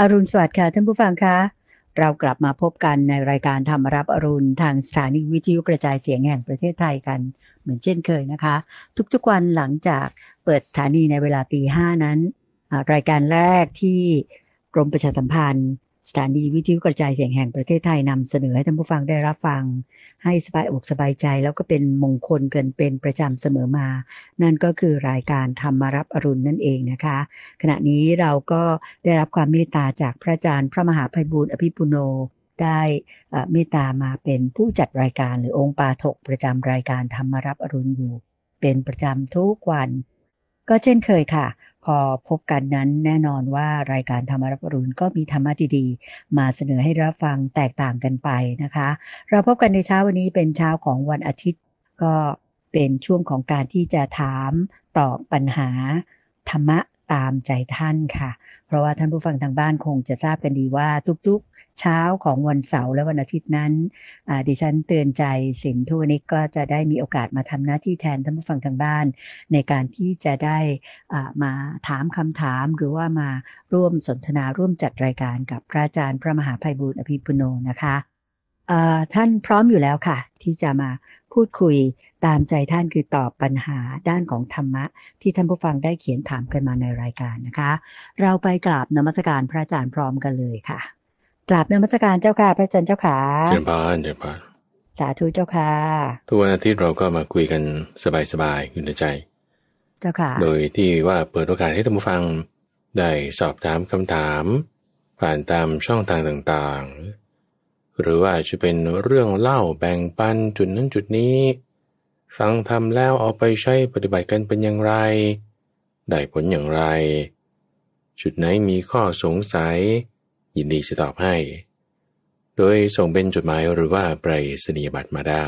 อรุณสวัสดิ์ค่ะ ท่านผู้ฟังคะ เรากลับมาพบกันในรายการธรรมรับอรุณ ทางสถานีวิทยุกระจายเสียงแห่งประเทศไทยกันเหมือนเช่นเคยนะคะ ทุกๆวันหลังจากเปิดสถานีในเวลาตีห้านั้น รายการแรกที่กรมประชาสัมพันธ์สถานีวิทยุกระจายเสียงแห่งประเทศไทยนำเสนอให้ท่านผู้ฟังได้รับฟัง ให้สบายอกสบายใจแล้วก็เป็นมงคลเกินเป็นประจำเสมอมา นั่นก็คือรายการธรรมารับอรุณนั่นเองนะคะ ขณะนี้เราก็ได้รับความเมตตาจากพระอาจารย์ พระมหาภัยบูร์อภิปุโนได้เมตตามาเป็นผู้จัดรายการหรือองค์ปาถกประจำรายการธรรมารับอรุณอยู่เป็นประจำทุกวัน ก็เช่นเคยค่ะพอพบกันนั้นแน่นอนว่ารายการธรรมรับรุณก็มีธรรมะดีๆ มาเสนอให้รับฟังแตกต่างกันไปนะคะ เราพบกันในเช้าวันนี้เป็นเช้าของวันอาทิตย์ก็เป็นช่วงของการที่จะถามตอบปัญหาธรรมะตามใจท่านค่ะราะว่าท่านผู้ฟังทางบ้านคงจะทราบกันดีว่าทุกๆเช้าของวันเสาร์และวันอาทิตย์นั้นดิฉันเตือนใจสินทุนิกก็จะได้มีโอกาสมาทำหน้าที่แทนท่านผู้ฟังทางบ้าน ในการที่จะได้มาถามคำถามหรือว่ามาร่วมสนทนาร่วมจัดรายการกับพระอาจารย์พระมหาภัยบูรณ์อภิปุโนนะคะท่านพร้อมอยู่แล้วค่ะ ที่จะมาพูดคุยตามใจท่านคือตอบปัญหาด้านของธรรมะ ที่ท่านผู้ฟังได้เขียนถามกันมาในรายการนะคะ เราไปกราบนมัสการพระอาจารย์พร้อมกันเลยค่ะกราบนมัสการเจ้าค่ะ พระอาจารย์เจ้าค่ะเริญพานเริญพานสาธุเจ้าค่ะ ทุกวันอาทิตย์เราก็มาคุยกันสบายๆอยู่ในใจ เจ้าค่ะโดยที่ว่าเปิดโอกาสให้ท่านผู้ฟังได้สอบถามคำถาม ผ่านตามช่องทางต่าง ๆหรือว่าจะเป็นเรื่องเล่าแบ่งปันจุดนั้นจุดนี้ ฟังทำแล้วเอาไปใช้ปฏิบัติกันเป็นอย่างไร ได้ผลอย่างไร จุดไหนมีข้อสงสัย ยินดีจะตอบให้ โดยส่งเป็นจดหมายหรือว่าไปรษณียบัตรมาได้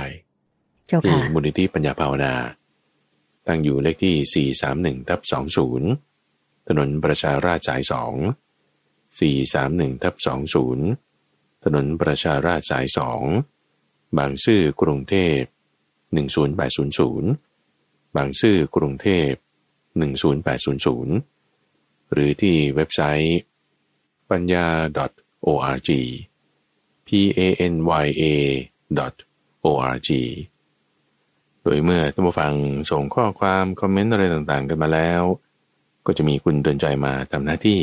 ที่มูลนิธิปัญญาภาวนา ตั้งอยู่เลขที่ 431ทับ20 ถนนประชาราชสาย 2 431ทับ20ถนนประชาราชสายสอง บางซื่อกรุงเทพ10800 บางซื่อกรุงเทพ10800หรือที่เว็บไซต์ปัญญา .org p a n y a .org โดยเมื่อท่านผู้ฟังส่งข้อความ คอมเมนต์อะไรต่างๆกันมาแล้ว ก็จะมีคุณเดินใจมาทำหน้าที่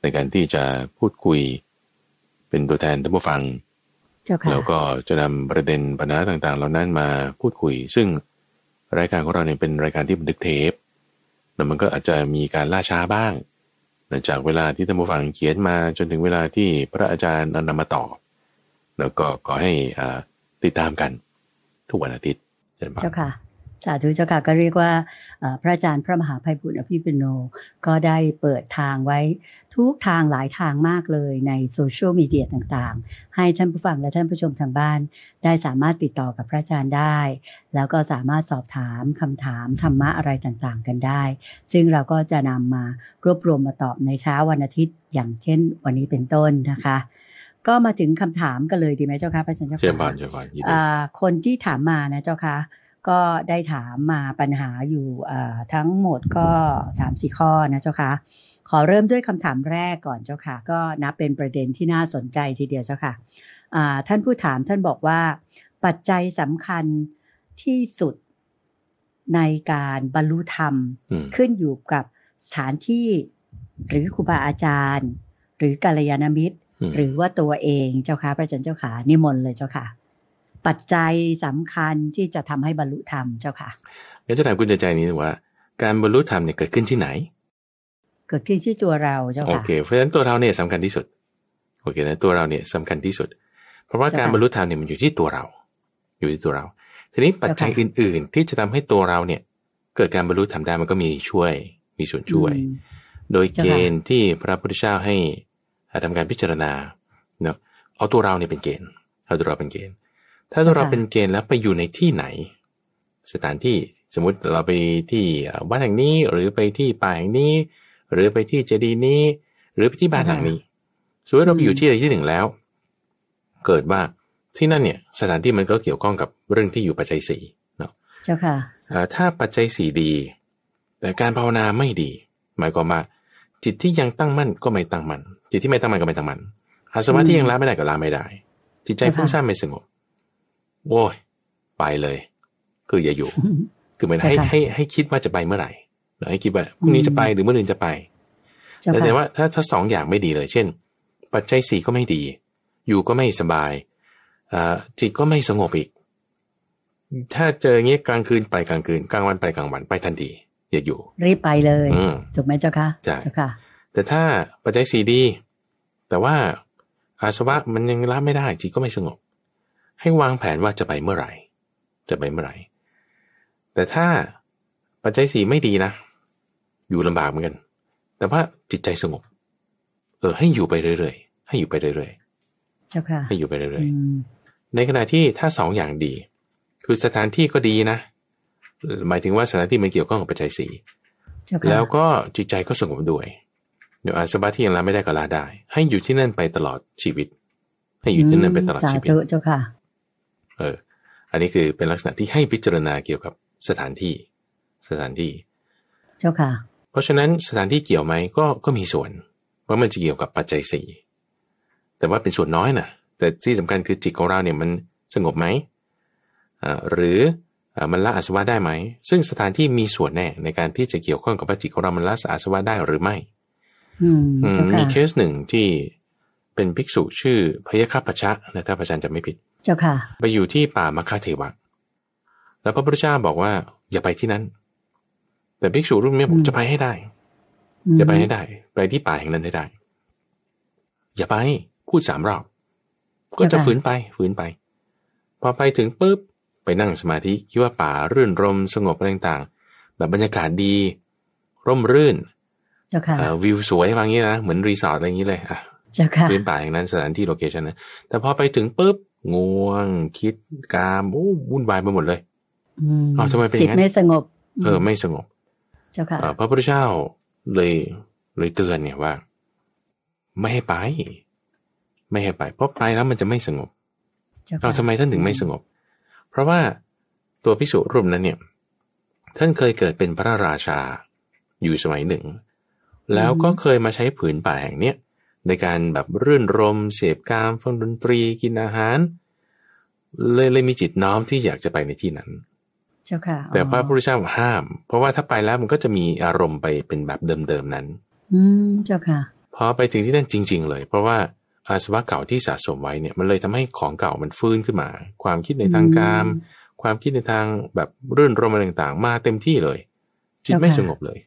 ในการที่จะพูดคุยเป็นตัวแทนท่านผู้ฟังแล้วก็จะนำประเด็นปัญหาต่าง ๆเหล่านั้นมาพูดคุย ซึ่งรายการของเราเนี่ยเป็นรายการที่บันทึก เทปแล้วมันก็อาจจะมีการล่าช้าบ้างจากเวลาที่ท่านผู้ฟังเขียนมาจนถึงเวลาที่พระอาจารย์นำมาตอบแล้วก็ ขอให้ติดตามกัน ทุกวันอาทิตย์เจ้าค่ะสาธุเจ้าค่ะก็เรียกว่า พระอาจารย์พระมหาภัยบุญอภิปุโน ก็ได้เปิดทางไว้ทุกทางหลายทางมากเลย ในโซเชียลมีเดียต่าง ๆ ให้ท่านผู้ฟังและท่านผู้ชมทางบ้านได้สามารถติดต่อกับพระอาจารย์ได้ แล้วก็สามารถสอบถามคำถามธรรมะอะไรต่างๆกันได้ ซึ่งเราก็จะนำมารวบรวมมาตอบในเช้าวันอาทิตย์อย่างเช่นวันนี้เป็นต้นนะคะ ก็มาถึงคำถามกันเลยดีไหมเจ้าค่ะพระอาจารย์เจ้าค่ะชิญานเชิญานคนที่ถามมานะเจ้าค่ะก็ได้ถามมาปัญหาอยู่ทั้งหมดก็3ามสี่ข้อนะเจ้าค่ะขอเริ่มด้วยคำถามแรกก่อนเจ้าค่ะ ก็นับเป็นประเด็นที่น่าสนใจทีเดียวเจ้าค่ะท่านผู้ถามท่านบอกว่า ปัจจัยสำคัญที่สุดในการบรรลุธรรม ขึ้นอยู่กับสถานที่หรือครูบาอาจารย์ หรือกัลยาณมิตร หรือว่าตัวเองเจ้าค่ะพระอาจารย์เจ้าค่ะนิมนต์เลยเจ้าค่ะปัจจัยสำคัญที่จะทำให้บรรลุธรรมเจ้าค่ะงั้นจะถามคุณใจใจนี้ว่าการบรรลุธรรมเนี่ยเกิดขึ้นที่ไหน เกิดขึ้นที่ตัวเราเจ้าค่ะ โอเค เพราะฉะนั้นตัวเราเนี่ยสำคัญที่สุด โอเคนะตัวเราเนี่ยสำคัญที่สุด เพราะว่าการบรรลุธรรมเนี่ยมันอยู่ที่ตัวเรา อยู่ที่ตัวเรา ทีนี้ปัจจัยอื่น ๆ ที่จะทำให้ตัวเราเนี่ย เกิดการบรรลุธรรมได้มันก็มีช่วย มีส่วนช่วย โดยเกณฑ์ที่พระพุทธเจ้าให้ทำการพิจารณา เนาะเอาตัวเราเนี่ยเป็นเกณฑ์ เอาตัวเราเป็นเกณฑ์ถ้าเราเป็นเกณฑ์แล้วไปอยู่ในที่ไหน สถานที่สมมติเราไปที่วัดแห่งนี้หรือไปที่ป่าแห่งนี้ หรือไปที่เจดีย์นี้ หรือไปที่บ้านหลังนี้สมมติเราไปอยู่ที่ใดที่หนึ่งแล้ว เกิดว่าที่นั่นเนี่ยสถานที่มันก็เกี่ยวข้องกับเรื่องที่อยู่ปัจจัยสี่เนาะเจ้าค่ะถ้าปัจจัยสี่ดี แต่การภาวนาไม่ดี หมายความว่าจิตที่ยังตั้งมั่นก็ไม่ตั้งมั่นจิตที่ไม่ตั้งมั่นก็ไม่ตั้งมั่นอาสวะที่ยังละไม่ได้ก็ละไม่ได้ จิตใจฟุ้งซ่านไม่สงบโอ้ยไปเลย คืออย่าอยู่ คือมันให้ให้ให้คิดว่าจะไปเมื่อไหร่ให้คิดว่าพรุ่งนี้จะไปหรือเมื่อื่นจะไปแต่ว่าถ้าถ้าสองอย่างไม่ดีเลย เช่นปัจจัยสี่ก็ไม่ดี อยู่ก็ไม่สบายจิตก็ไม่สงบอีก ถ้าเจอเงี้ยกลางคืนไปกลางคืนกลางวันไปกลางวันไปทันทีอย่าอยู่รีบไปเลยถูกไหมเจ้าค่ะเจ้าค่ะ แต่ถ้าปัจจัยสี่ดี แต่ว่าอาสวะมันยังรับไม่ได้จิตก็ไม่สงบให้วางแผนว่าจะไปเมื่อไหร่ จะไปเมื่อไหร่ แต่ถ้าปัจจัยสี่ไม่ดีนะ อยู่ลำบากเหมือนกัน แต่ว่าจิตใจสงบ เออ ให้อยู่ไปเรื่อยๆ ให้อยู่ไปเรื่อยๆ เจ้าค่ะ ให้อยู่ไปเรื่อยๆในขณะที่ถ้าสองอย่างดี คือสถานที่ก็ดีนะหมายถึงว่าสถานที่มันเกี่ยวข้องกับปัจจัยสี่แล้วก็จิตใจก็สงบด้วย เดี๋ยวอาสบะที่ยังลาไม่ได้ก็ลาได้ ให้อยู่ที่นั่นไปตลอดชีวิต ให้อยู่ที่นั่นไปตลอดชีวิต เจ้าค่ะเอออันนี้คือเป็นลักษณะที่ให้พิจารณาเกี่ยวกับสถานที่ สถานที่ เจ้าค่ะ เพราะฉะนั้นสถานที่เกี่ยวไหมก็ก็มีส่วนว่ามันจะเกี่ยวกับปัจจัยสี่ แต่ว่าเป็นส่วนน้อยนะแต่ที่สำคัญคือจิตของเราเนี่ยมันสงบไหมหรืออมันละอาสวะได้ไหมซึ่งสถานที่มีส่วนแน่ ในการที่จะเกี่ยวข้องกับว่าจิตของเรา มันละอาสวะได้หรือไม่มีเคสหนึ่งที่เป็นภิกษุชื่อพยคฆปชะนะถ้าพระอาจารย์จะไม่ผิดจ้าค่ะไปอยู่ที่ป่ามคคาเทวะ แล้วพระพุทธเจ้าบอกว่า อย่าไปที่นั้น แต่ภิกษุรูปนี้ผมจะไปให้ได้ จะไปให้ได้ ไปที่ป่าแห่งนั้นให้ได้ อย่าไปพูดสามรอบก็จะฝืนไปฝืนไปพอไปถึงปุ๊บไปนั่งสมาธิคิดว่าป่ารื่นรมสงบอะไรต่างแบบบรรยากาศดี ร่มรื่นวิวสวยฟังงี้นะเหมือนรีสอร์ทอะไรอย่างนี้เลยอ่ะพืนป่าอย่างนั้นสถานที่โลเคชันนะ แต่พอไปถึงปุ๊บง่วงคิดกามโอ้วุ่นวายไปหมดเลยอเอทำไมเป็นงั้นจิตไม่สงบ เออ ไม่สงบ เจ้าค่ะพระพุทธเจ้าเลยเลยเตือนเนี่ยว่า ไม่ให้ไป ไม่ให้ไปเพราะไปแล้วมันจะไม่สงบเอาทำไมท่านถึงไม่สงบ เพราะว่าตัวพิสุรูปนั้น เนี่ยท่านเคยเกิดเป็นพระราชาอยู่สมัยหนึ่ง แล้วก็เคยมาใช้ผืนป่าแห่งเนี้ยในการแบบรื่นรมเสพกามฟังดนตรีกินอาหารเลยเลยมีจิตน้อมที่อยากจะไปในที่นั้น เจ้าค่ะ แต่พระพุทธเจ้าห้าม เพราะว่าถ้าไปแล้วมันก็จะมีอารมณ์ไปเป็นแบบเดิมๆ นั้น อืมเจ้าค่ะพอไปถึงที่นั่นจริงๆเลย เพราะว่าอาสวะเก่าที่สะสมไว้เนี่ยมันเลยทำให้ของเก่ามันฟื้นขึ้นมา ความคิดในทางการความคิดในทางแบบรื่นรมอะไรต่างๆ มาเต็มที่เลยจิตไม่สงบเลย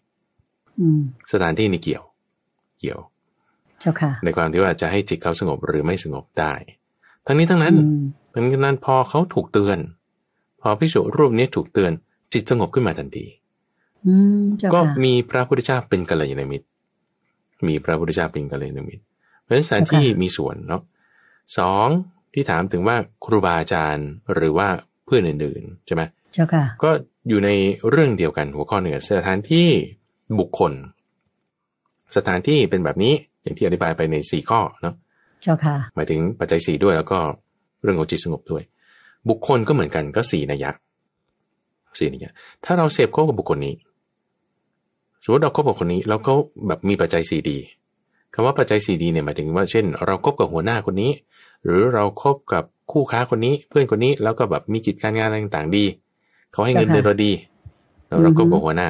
อืมสถานที่นี่เกี่ยว เกี่ยวในความที่ว่าจะให้จิตเขาสงบหรือไม่สงบได้ ทั้งนี้ทั้งนั้นทั้งนี้นั้นพอเขาถูกเตือน พอพิสุรูปนี้ถูกเตือนจิตสงบขึ้นมาทันที ก็มีพระพุทธเจ้าเป็นกัลยาณมิตร มีพระพุทธเจ้าเป็นกัลยาณมิตร เพราะฉะนั้นสถานที่มีส่วนเนาะสองที่ถามถึงว่าครูบาอาจารย์หรือว่าเพื่อนอื่นๆใช่ไหมเจ้าค่ะ ก็อยู่ในเรื่องเดียวกันหัวข้อเหนือสถานที่บุคคล สถานที่เป็นแบบนี้อย่างที่อธิบายไปในสี่ข้อเนาะเจ้าค่ะ หมายถึงปัจจัยสี่ด้วยแล้วก็เรื่องของจิตสงบด้วย บุคคลก็เหมือนกันก็สี่นัยยะสี่นัยยะถ้าเราเสพเข้ากับบุคคลนี้สมมติเราคบกับคนนี้แเ้าก็แบบมีปัจจัยสี่ดีคำว่าปัจจัยสี่ดีเนี่ยหมายถึงว่าเช่น เราครบกับหัวหน้าคนนี้ หรือเราครบกับคู่ค้าคนนี้ เพื่อนคนนี้แล้วก็แบบมีกิจการงานอะไรต่างๆดี เขาให้เงินเดือนเราดี เราครบกับหัวหน้า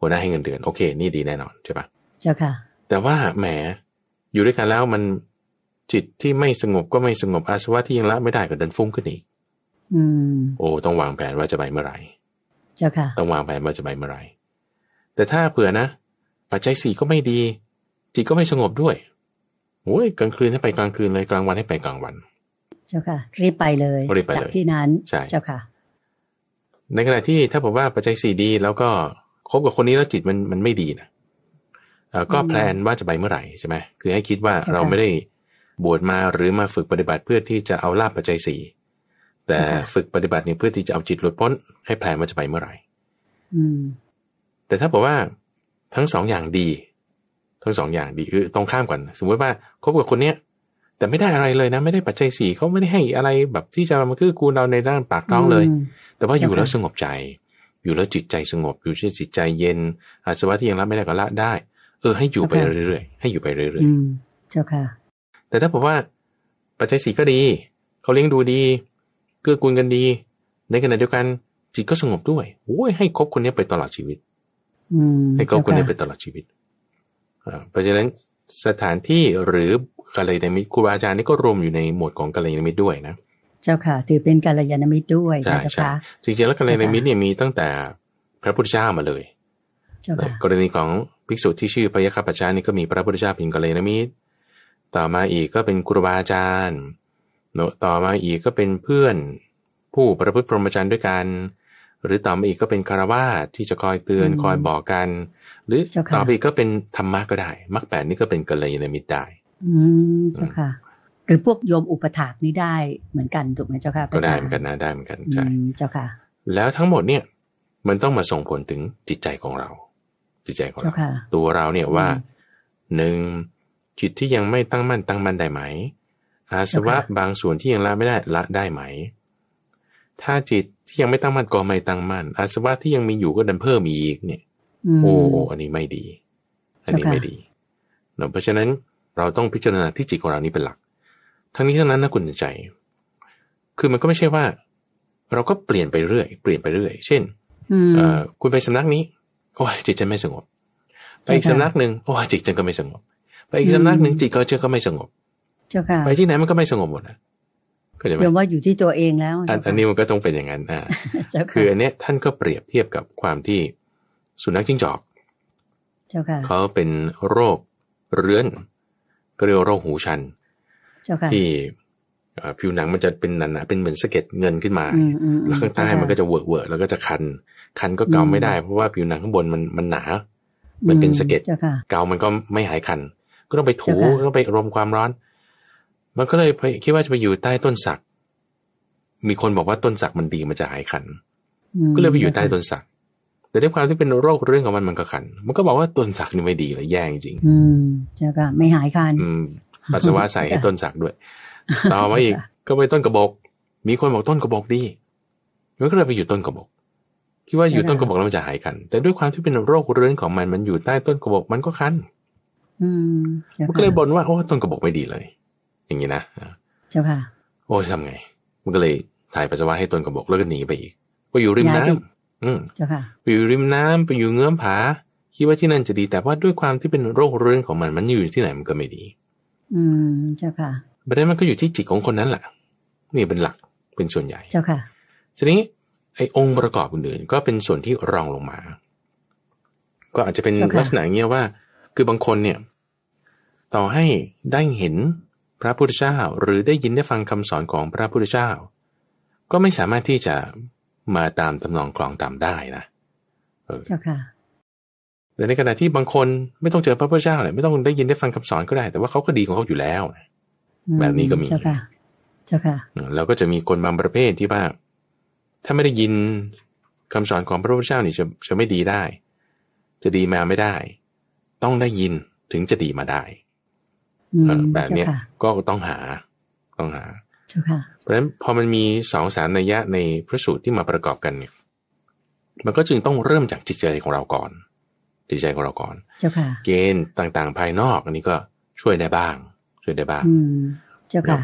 หัวหน้าให้เงินเดือนโอเค นี่ดีแน่นอนใช่ปะเจ้าค่ะแต่ว่าแหมอยู่ด้วยกันแล้วมันจิตที่ไม่สงบก็ไม่สงบ อาสวะที่ยังละไม่ได้ก็ดันฟุ้งขึ้นอีกอโอ้ ต้องวางแผนว่าจะไปเมื่อไหร่ เจ้าค่ะ ต้องวางแผนว่าจะไปเมื่อไหร่ แต่ถ้าเผื่อนะ ปัจจัยสี่ก็ไม่ดี จิตก็ไม่สงบด้วยโอ้ยกลางคืนให้ไปกลางคืนเลย กลางวันให้ไปกลางวัน เจ้าค่ะรีบไปเลยรีบไปเลยที่นั้นใช่เจ้าค่ะ ในขณะที่ถ้าบอกว่าปัจจัยสี่ดี แล้วก็คบกับคนนี้แล้วจิตมันมันไม่ดีนะก็แพลนว่าจะไปเมื่อไหร่ใช่ไหม คือให้คิดว่าเราไม่ได้ บวชมาหรือมาฝึกปฏิบัติเพื่อที่จะเอาลาบปัจจัยสี่ แต่ฝึกปฏิบัติเนี่ยเพื่อที่จะเอาจิตหลุดพ้นให้แพลนว่าจะไปเมื่อไหร่แต่ถ้าบอกว่าทั้งสองอย่างดี ทั้งสองอย่างดีคือตรงข้ามก่อนสมมติว่าคบกับคนเนี้ย แต่ไม่ได้อะไรเลยนะไม่ได้ปัจจัยสี่เขาไม่ได้ให้อะไรแบบที่จะมาคือกูเราในด้านปากท้องเลย แต่ว่าอยู่แล้วสงบใจ อยู่แล้วจิตใจสงบ อยู่ที่จิตใจเย็นอาสวะที่ยังรับไม่ได้ก็ละได้เออให้อยู่ไปเรื่อยๆให้อยู่ไปเรื่อยๆเจ้าค่ะ แต่ถ้าผมว่าปัจจัยสีก็ดีเขาเลี้ยงดูดีเกื้อกูลกันดีในขณะเดียวกันจิตก็สงบด้วยโอ้ยให้คบคนนี้ไปตลอดชีวิตให้คบคนนี้ไปตลอดชีวิตเพราะฉะนั้นสถานที่หรือกัลยาณมิตรครูบาอาจารย์นี่ก็รวมอยู่ในหมวดของกัลยาณมิตรด้วยนะ เจ้าค่ะ ถือเป็นกัลยาณมิตรด้วยใช่ใช่จริงๆแล้วกัลยาณมิตรเนี่ยมีตั้งแต่พระพุทธเจ้ามาเลยกรณีของภิกษุที่ชื่อพยคปัจจานี่ก็มีพระพุทธเจ้าเป็นกัลยาณมิตร ต่อมาอีกก็เป็นครูบาอาจารย์ ต่อมาอีกก็เป็นเพื่อนผู้ประพฤติพรหมจรรย์ด้วยกัน หรือต่อมาอีกก็เป็นคารวาสที่จะคอยเตือนคอยบอกกัน หรือต่อไปอีกก็เป็นธรรมะก็ได้มรรคแปดนี่ก็เป็นกัลยาณมิตรได้ อืมเจ้าค่ะหรือพวกโยมอุปถากนี่ได้เหมือนกันถูกไหมเจ้าค่ะก็ได้เหมือนกันนะได้เหมือนกันใช่เจ้าค่ะแล้วทั้งหมดเนี่ยมันต้องมาส่งผลถึงจิตใจของเราจิตใจของเราตัวเราเนี่ยว่าหนึ่งจิตที่ยังไม่ตั้งมั่นตั้งมั่นได้ไหมอาสวะบางส่วนที่ยังละไม่ได้ละได้ไหม ถ้าจิตที่ยังไม่ตั้งมั่นก็ไม่ตั้งมั่นอาสวะที่ยังมีอยู่ก็ดันเพิ่มอีกเนี่ยโอ้อันนี้ไม่ดี อันนี้ไม่ดีเนาะเพราะฉะนั้นเราต้องพิจารณาที่จิตของเรานี้เป็นหลัก ทั้งนี้ทั้งนั้นนะคุณใจ คือมันก็ไม่ใช่ว่า เราก็เปลี่ยนไปเรื่อยเปลี่ยนไปเรื่อย เช่นคุณไปสำนักนี้โอ้ยจิตฉันไม่สงบ ไปอีกสำนักหนึ่งโอ้ยจิตฉันก็ไม่สงบไปอีกสำนักหนึ่งจิตก็เชื่อก็ไม่สงบ ไปที่ไหนมันก็ไม่สงบหมดนะก็จะว่าอยู่ที่ตัวเองแล้วอันนี้มันก็ต้องเป็นอย่างนั้นอ่าคืออันเนี้ยท่านก็เปรียบเทียบกับความที่สุนัขจิ้งจอกเขาเป็นโรคเรื้อนก็เรียกโรคหูชันที่ผิวหนังมันจะเป็นหนาๆเป็นเหมือนสะเก็ดเงินขึ้นมาแล้วข้างใต้มันก็จะเวอะเวอะแล้วก็จะคันคัน ก็เกาไม่ได้เพราะว่าผิวหนังข้างบนมันมันหนา มันเป็นสะเก็ด เกามันก็ไม่หายคัน ก็ต้องไปถูต้องไปรมความร้อน มันก็เลยคิดว่าจะไปอยู่ใต้ต้นสัก มีคนบอกว่าต้นสักมันดีมันจะหายคัน ก็เลยไปอยู่ใต้ต้นสัก แต่ด้วยความที่เป็นโรคเรื่องของมันมันก็คัน มันก็บอกว่าต้นสักนี่ไม่ดีเลยแย่จริง อืม เจ้าค่ะ ไม่หายคัน อืมปัสสาวะใส่ให้ต้นสักด้วย ต่อมาอีกก็ไปต้นกระบอกมีคนบอกต้นกระบอกดีมันก็เลยไปอยู่ต้นกระบอกคิดว่าอยู่ต้นกระบอกแล้วมันจะหายคัน แต่ด้วยความที่เป็นโรคเรื้อนของมันมันอยู่ใต้ต้นกระบอกมันก็คันมันก็เลยบ่นว่าโอ้ต้นกระบอกไม่ดีเลย อย่างนี้นะเจ้าค่ะ โอ้ยทำาไง มันก็เลยถ่ายปัสสาวะให้ต้นกระบอกแล้วก็หนีไปอีกไปอยู่ริมน้ำอืมเจ้าค่ะไปอยู่ริมน้ำไปอยู่เงื้อมผาคิดว่าที่นั่นจะดี แต่ว่าด้วยความที่เป็นโรคเรื้อนของมัน มันอยู่ที่ไหนมันก็ไม่ดี อืมเจ้าค่ะประเด็นมันก็อยู่ที่จิตของคนนั้นแหละนี่เป็นหลักเป็นส่วนใหญ่เจ้าค่ะทีนี้ไอ้องค์ประกอบอื่นๆ ก็เป็นส่วนที่รองลงมา ก็อาจจะเป็นลักษณะเงี้ยว่า คือบางคนเนี่ย ต่อให้ได้เห็นพระพุทธเจ้า หรือได้ยินได้ฟังคำสอนของพระพุทธเจ้า ก็ไม่สามารถที่จะมาตามตำนองกลองตามได้นะเจ้าค่ะ แต่ในขณะที่บางคนไม่ต้องเจอพระพุทธเจ้าเลยไม่ต้องได้ยินได้ฟังคำสอนก็ได้ แต่ว่าเขาก็ดีของเขาอยู่แล้วแบบนี้ก็มี เจ้าค่ะ เจ้าค่ะ แล้วก็จะมีคนบางประเภทที่ว่าถ้าไม่ได้ยินคำสอนของพระพุทธเจ้านี่จะจะไม่ดีได้ จะดีมาไม่ได้ ต้องได้ยินถึงจะดีมาได้ แบบเนี้ยก็ต้องหา ต้องหา เพราะฉะนั้นพอมันมีสองสารนัยยะในพระสูตรที่มาประกอบกันเนี่ย มันก็จึงต้องเริ่มจากจิตใจของเราก่อน จิตใจของเราก่อน เกณฑ์ต่างๆภายนอกอันนี้ก็ช่วยได้บ้าง ช่วยได้บ้างเจ้าค่ะ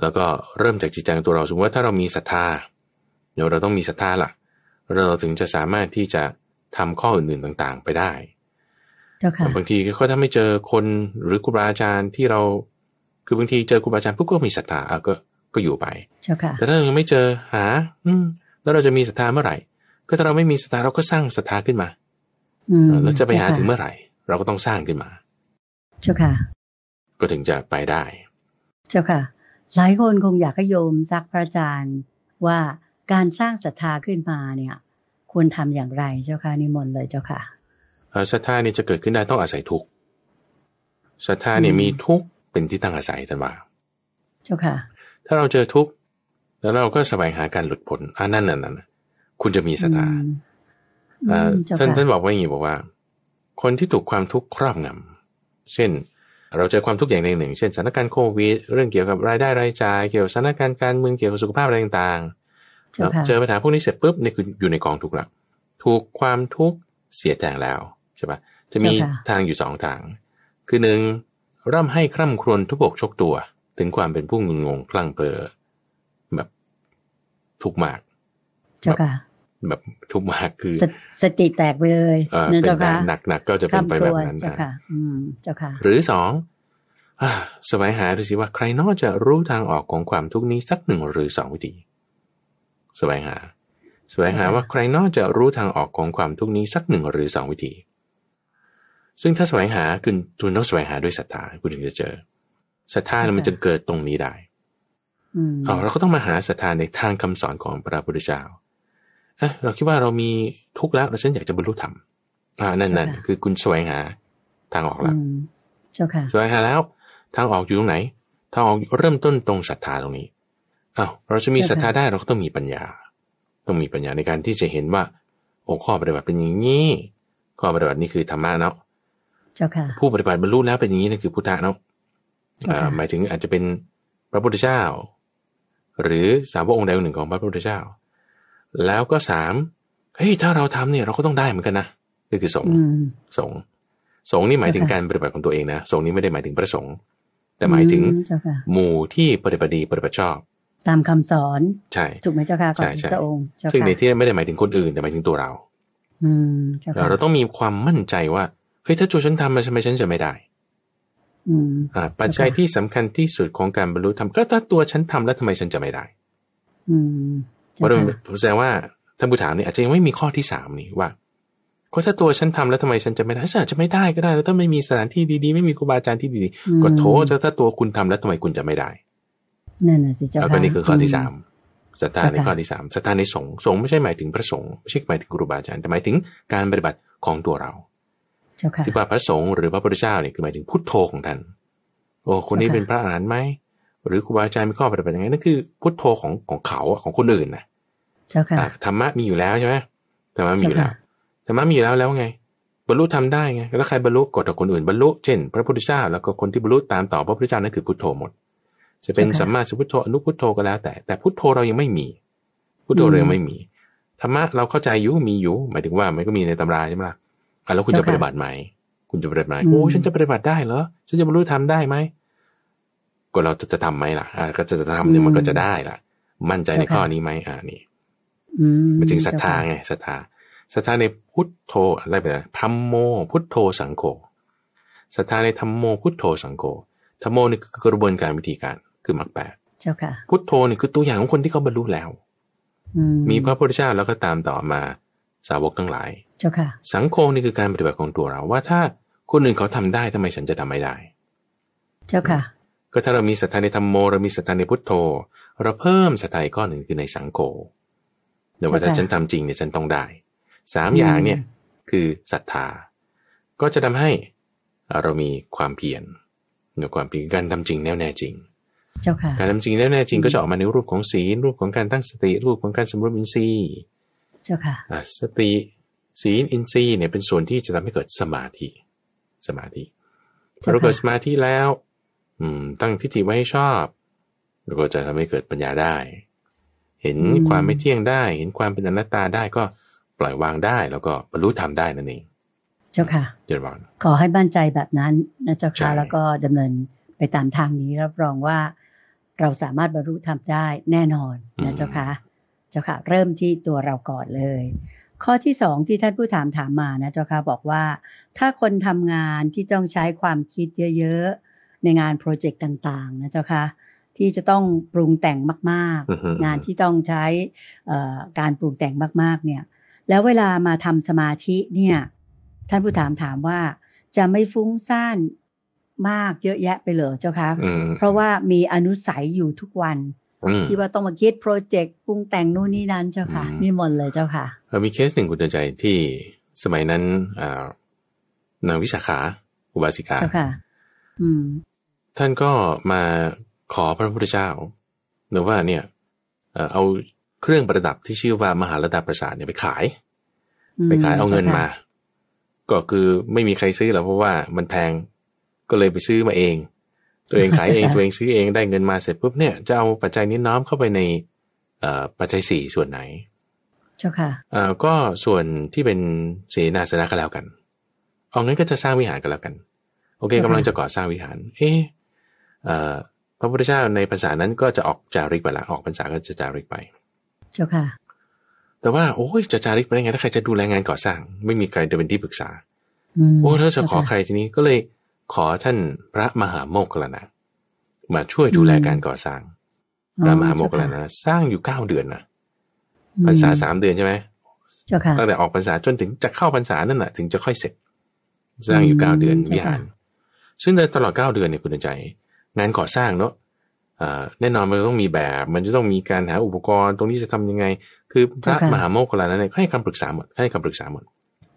แล้วก็เริ่มจากจิตใจของตัวเรา สมมติว่าถ้าเรามีศรัทธาเดี๋ยวเราต้องมีศรัทธาล่ะ เราถึงจะสามารถที่จะทำข้ออื่นๆต่างๆไปได้บางทีก็ถ้าไม่เจอคนหรือครูบาอาจารย์ที่เรา คือบางทีเจอครูบาอาจารย์ปุ๊บก็มีศรัทธาาก็ก็อยู่ไปแต่ถ้ายังไม่เจอหา อืมแล้วเราจะมีศรัทธาเมื่อไหร่ ก็ถ้าเราไม่มีศรัทธาเราก็สร้างศรัทธาขึ้นมาแล้วจะไปหาถึงเมื่อไหร่ เราก็ต้องสร้างขึ้นมา เจ้าค่ะ ก็ถึงจะไปได้ เจ้าค่ะ หลายคนคงอยากให้โยมซักพระอาจารย์ว่าการสร้างศรัทธาขึ้นมาเนี่ย ควรทำอย่างไรเจ้าค่ะนิมนต์เลยเจ้าค่ะศรัทธานี่จะเกิดขึ้นได้ต้องอาศัยทุกศรัทธาเนี่ยมีทุกเป็นที่ตั้งอาศัยท่านว่า เจ้าค่ะ ถ้าเราเจอทุกแล้วเราก็สบายหาการหลุดพ้นอันนั่นนั่นนั่นคุณจะมีศรัทธาท่านท่านบอกว่าอย่างนี้บอกว่า คนที่ถูกความทุกข์ครอบงำ เช่นเราเจอความทุกข์อย่างหนึ่งเช่นสถานการณ์โควิด เรื่องเกี่ยวกับรายได้รายจ่ายเกี่ยวกับสถานการณ์การเมืองเกี่ยวกับสุขภาพอะไรต่างๆเจอปัญหาพวกนี้เสร็จปุ๊บในคืออยู่ในกองทุกข์ละถูกความทุกข์เสียแจงแล้วใช่ปะจะมีทางอยู่สองทาง คือหนึ่งร่ำให้คร่ำครวญทุบกชกตัว ถึงความเป็นผู้งุงงคลั่งเปอแบบทุกข์มาก เจ้าค่ะ แบบทุกข์มากคือสสติแตกไปเลยเป้นแบบหนักหนักก็จะเป็นไปแบบนั้นจ้าค่ะอืมเจ้าค่ะ หรือสองสบายหาดูสิว่าใครนอกจะรู้ทางออกของความทุกนี้สักหนึ่งหรือสองวิธีแสวงหาแสวงหาว่าใครนอกจะรู้ทางออกของความทุกข์นี้สักหนึ่งหรือสองวิธี ซึ่งถ้าแสวงหาคือคุณต้องแสวงหาด้วยศรัทธาคุณถึงจะเจอศรัทธามันจะเกิดตรงนี้ได้เอาเราก็ต้องมาหาศรัทธาในทางคำสอนของพระพุทธเจ้าเออะเราคิดว่าเรามีทุกข์แล้วเราฉันอยากจะบรรลุธรรมอ่า นั่นนั่นคือคุณแสวงหาทางออกแล้วเค่ะแสวงหาแล้ว ทางออกอยู่ตรงไหนทางออกเริ่มต้นตรงศรัทธาตรงนี้อ้าวเราจะมีศรัทธาได้เราก็ต้องมีปัญญา ต้องมีปัญญาในการที่จะเห็นว่าโอ้ข้อปฏิบัติเป็นอย่างนี้ ข้อปฏิบัตินี่คือธรรมะเนาะเจ้าค่ะผู้ปฏิบัติบรรลุแล้วเป็นอย่างนี้นั่นคือพุทธะเนาะหมายถึงอาจจะเป็นพระพุทธเจ้า หรือสาวกองค์ใดองค์หนึ่งของพระพุทธเจ้า แล้วก็สามเฮ้ยถ้าเราทำเนี่ยเราก็ต้องได้เหมือนกันนะนี่คือสงสง สงนี่หมายถึงการปฏิบัติของตัวเองนะ สงนี้ไม่ได้หมายถึงพระสงฆ์ แต่หมายถึงหมู่ที่ปฏิบัติดีปฏิบัติชอบตามคำสอน ใช่ถูกไหมเจ้าค่ะใช่พระองค์ซึ่งในที่นี้ไม่ได้หมายถึงคนอื่น แต่หมายถึงตัวเรา อืมเราต้องมีความมั่นใจว่าเฮ้ยถ้าจูฉันทำมันทำไมฉันจะไม่ได้อ่าปัจจัยที่สำคัญที่สุดของการบรรลุธรรมก็ถ้าตัวฉันทำแล้วทำไมฉันจะไม่ได้ อืมเพราะแสดงว่าท่านผู้ถามเนี่ยอาจจะยังไม่มีข้อที่สามนี่ว่าก็ถ้าตัวฉันทำแล้วทำไมฉันจะไม่ได้ฉันอาจจะไม่ได้ก็ได้ แล้วถ้าไม่มีสถานที่ดีๆไม่มีครูบาอาจารย์ที่ดีๆก็โทษถ้าตัวคุณทำแล้วทำไมคุณจะไม่ได้นั่นน่ะสิเจ้าค่ะแล้วก็นี่คือข้อที่สามศรัทธาในข้อที่สามศรัทธาในสงฆ์สงฆ์ไม่ใช่หมายถึงพระสงฆ์ไม่ใช่หมายถึงครูบาอาจารย์แต่หมายถึงการปฏิบัติของตัวเราที่ว่าพระสงฆ์หรือพระพุทธเจ้าเนี่ยคือหมายถึงพุทโธของท่านโอ้คนนี้เป็นพระอรหันต์ไหมหรือครูบาอาจารย์มีข้อปฏิบัติยังไงนั่นคือพุทโธของของเขาของคนอื่นนะเจ้าค่ะธรรมะมีอยู่แล้วใช่ไหมธรรมะมีอยู่แล้วธรรมะมีอยู่แล้วแล้วไง บรรลุทำได้ไงแล้วใครบรรลุกฎต่อคนอื่นบรรลุเช่น พระพุทธเจ้าแล้วก็คนที่บรรลุตามต่อพระพุทธเจ้านั่นคือพุทโธหมดจะเป็นสัมมาสัพพุทโธอนุพุทโธก็แล้วแต่แต่พุทโธเรายังไม่มี พุทโธเรายังไม่มีธรรมะเราเข้าใจอยู่มีอยู่หมายถึงว่ามันก็มีในตำราใช่ไหมล่ะอ่แล้วคุณจะปฏิบัติไหม คุณจะปฏิบัติไหมโอ้ฉันจะปฏิบัติได้เหรอฉันจะบรรลุธรรมได้ไหมก็เราจะทำไหมล่ะอ่าก็จะจะทำเนี่ยมันก็จะได้ล่ะ มั่นใจในข้อนี้ไหมอ่านี่มันจึงศรัทธาไงศรัทธาศรัทธาในพุทโธอะไรแบบพัมโมพุทโธสังโฆศรัทธาในธรรมโมพุทโธสังโฆธรรมโมนี่คือกระบวนการวิธีการคือมรรคแปดเจ้าค่ะพุทโธเนี่ยคือตัวอย่างของคนที่เขาบรรลุแล้วมีพระพุทธเจ้าแล้วก็ตามต่อมาสาวกทั้งหลาย เจ้าค่ะ สังโฆนี่คือการปฏิบัติของตัวเรา ว่าถ้าคนหนึ่งเขาทำได้ทำไมฉันจะทำไม่ได้ เจ้าค่ะ ก็ถ้าเรามีศรัทธาในธรรมโมเรา มีศรัทธาในพุทโธเราเพิ่มศรัทธาก้อนหนึ่งคือในสังโฆแต่ว่าถ้าฉันทำจริงเนี่ยฉันต้องได้ สามอย่างเนี่ยคือศรัทธา ก็จะทำให้เรามีความเพียรหีือความเพียรการทำจริง แน่แน่จริงจ้าค่ะการทำจริงแล้วแน่จริงก็จะออกมาในรูปของศีลรูปของการตั้งสติรูปของการสำรวมอินทรีย์ เจ้าค่ะสติศีลอินทรีย์เนี่ยเป็นส่วนที่จะทำให้เกิดสมาธิ สมาธิพอเราเกิดสมาธิแล้ว อืม ตั้งทิฏฐิไว้ให้ชอบเราก็จะทำให้เกิดปัญญาได้ เห็นความไม่เที่ยงได้ เห็นความเป็นอนัตตาได้ก็ปล่อยวางได้ แล้วก็บรรลุธรรมได้นั่นเองเจ้าค่ะเจริญวขอให้บ้านใจแบบนั้น นะเจ้าค่ะแล้วก็ดำเนินไปตามทางนี้รับรองว่าเราสามารถบรรลุธรรมได้แน่นอนนะเจ้าค่ะเจ้าค่ะ เริ่มที่ตัวเราก่อนเลย ข้อที่สองที่ท่านผู้ถามถามมานะเจ้าค่ะบอกว่าถ้าคนทำงานที่ต้องใช้ความคิดเยอะๆในงานโปรเจกต์ต่างๆนะเจ้าค่ะที่จะต้องปรุงแต่งมากๆ งานที่ต้องใช้การปรุงแต่งมากๆ เนี่ย แล้วเวลามาทำสมาธิเนี่ย ท่านผู้ถามถามว่าจะไม่ฟุ้งซ่านมากเยอะแยะไปเลยเจ้าค่ะ เพราะว่ามีอนุสัยอยู่ทุกวัน ที่ว่าต้องมาคิดโปรเจกต์ปรุงแต่งนู่นนี่นั้นเจ้าค่ะนี่หมดเลยเจ้าค่ะ มีเคสหนึ่งคุณใจที่สมัยนั้นนางวิสาขา อุบาสิกาเจ้าค่ะท่านก็มาขอพระพุทธเจ้าหรือว่าเนี่ยเอาเครื่องประดับที่ชื่อว่ามหาลดาประสาทเนี่ยไปขาย ไปขายเอาเงินมา ก็คือไม่มีใครซื้อหรอกเพราะว่ามันแพงก็เลยไปซื้อมาเอง ตัวเองขายเองตัวเองซื้อเองได้เงินมาเสร็จปุ๊บเนี่ยจะเอาปัจจัยนี้น้อมเข้าไปในปัจจัยสี่ส่วนไหน เจ้าค่ะก็ส่วนที่เป็นเสนาสนะก็แล้วกันเอางั้นก็จะสร้างวิหารกันแล้วกัน โอเค กำลังจะก่อสร้างวิหาร เอ๊ะพระพุทธเจ้าในภาษานั้นก็จะออกจาริกไปละออกภาษาก็จะจาริกไป เจ้าค่ะ แต่ว่าโอ้ยจะจาริกไปได้ไงถ้าใครจะดูแลงานก่อสร้าง ไม่มีใครจะเป็นที่ปรึกษาโอ้แล้วจะขอใครทีนี้ก็เลยขอท่านพระมหาโมกขลนะมาช่วยดูแลการก่อสร้างพระมหาโมกขลนะ สร้างอยู่เก้าเดือนนะพรรษาสามเดือนใช่ไหมตั้งแต่ออกพรรษาจนถึงจะเข้าพรรษานั่นแหละถึงจะค่อยเสร็จ สร้างอยู่เก้าเดือนวิหาร ซึ่งในตลอดเก้าเดือนเนี่ยคุณใจงานก่อสร้างเนาะแน่นอนมันต้องมีแบบ มันจะต้องมีการหาอุปกรณ์ตรงนี้จะทำยังไง คือพระมหาโมกขลานะเนี่ยให้คำปรึกษาหมด ให้คำปรึกษาหมด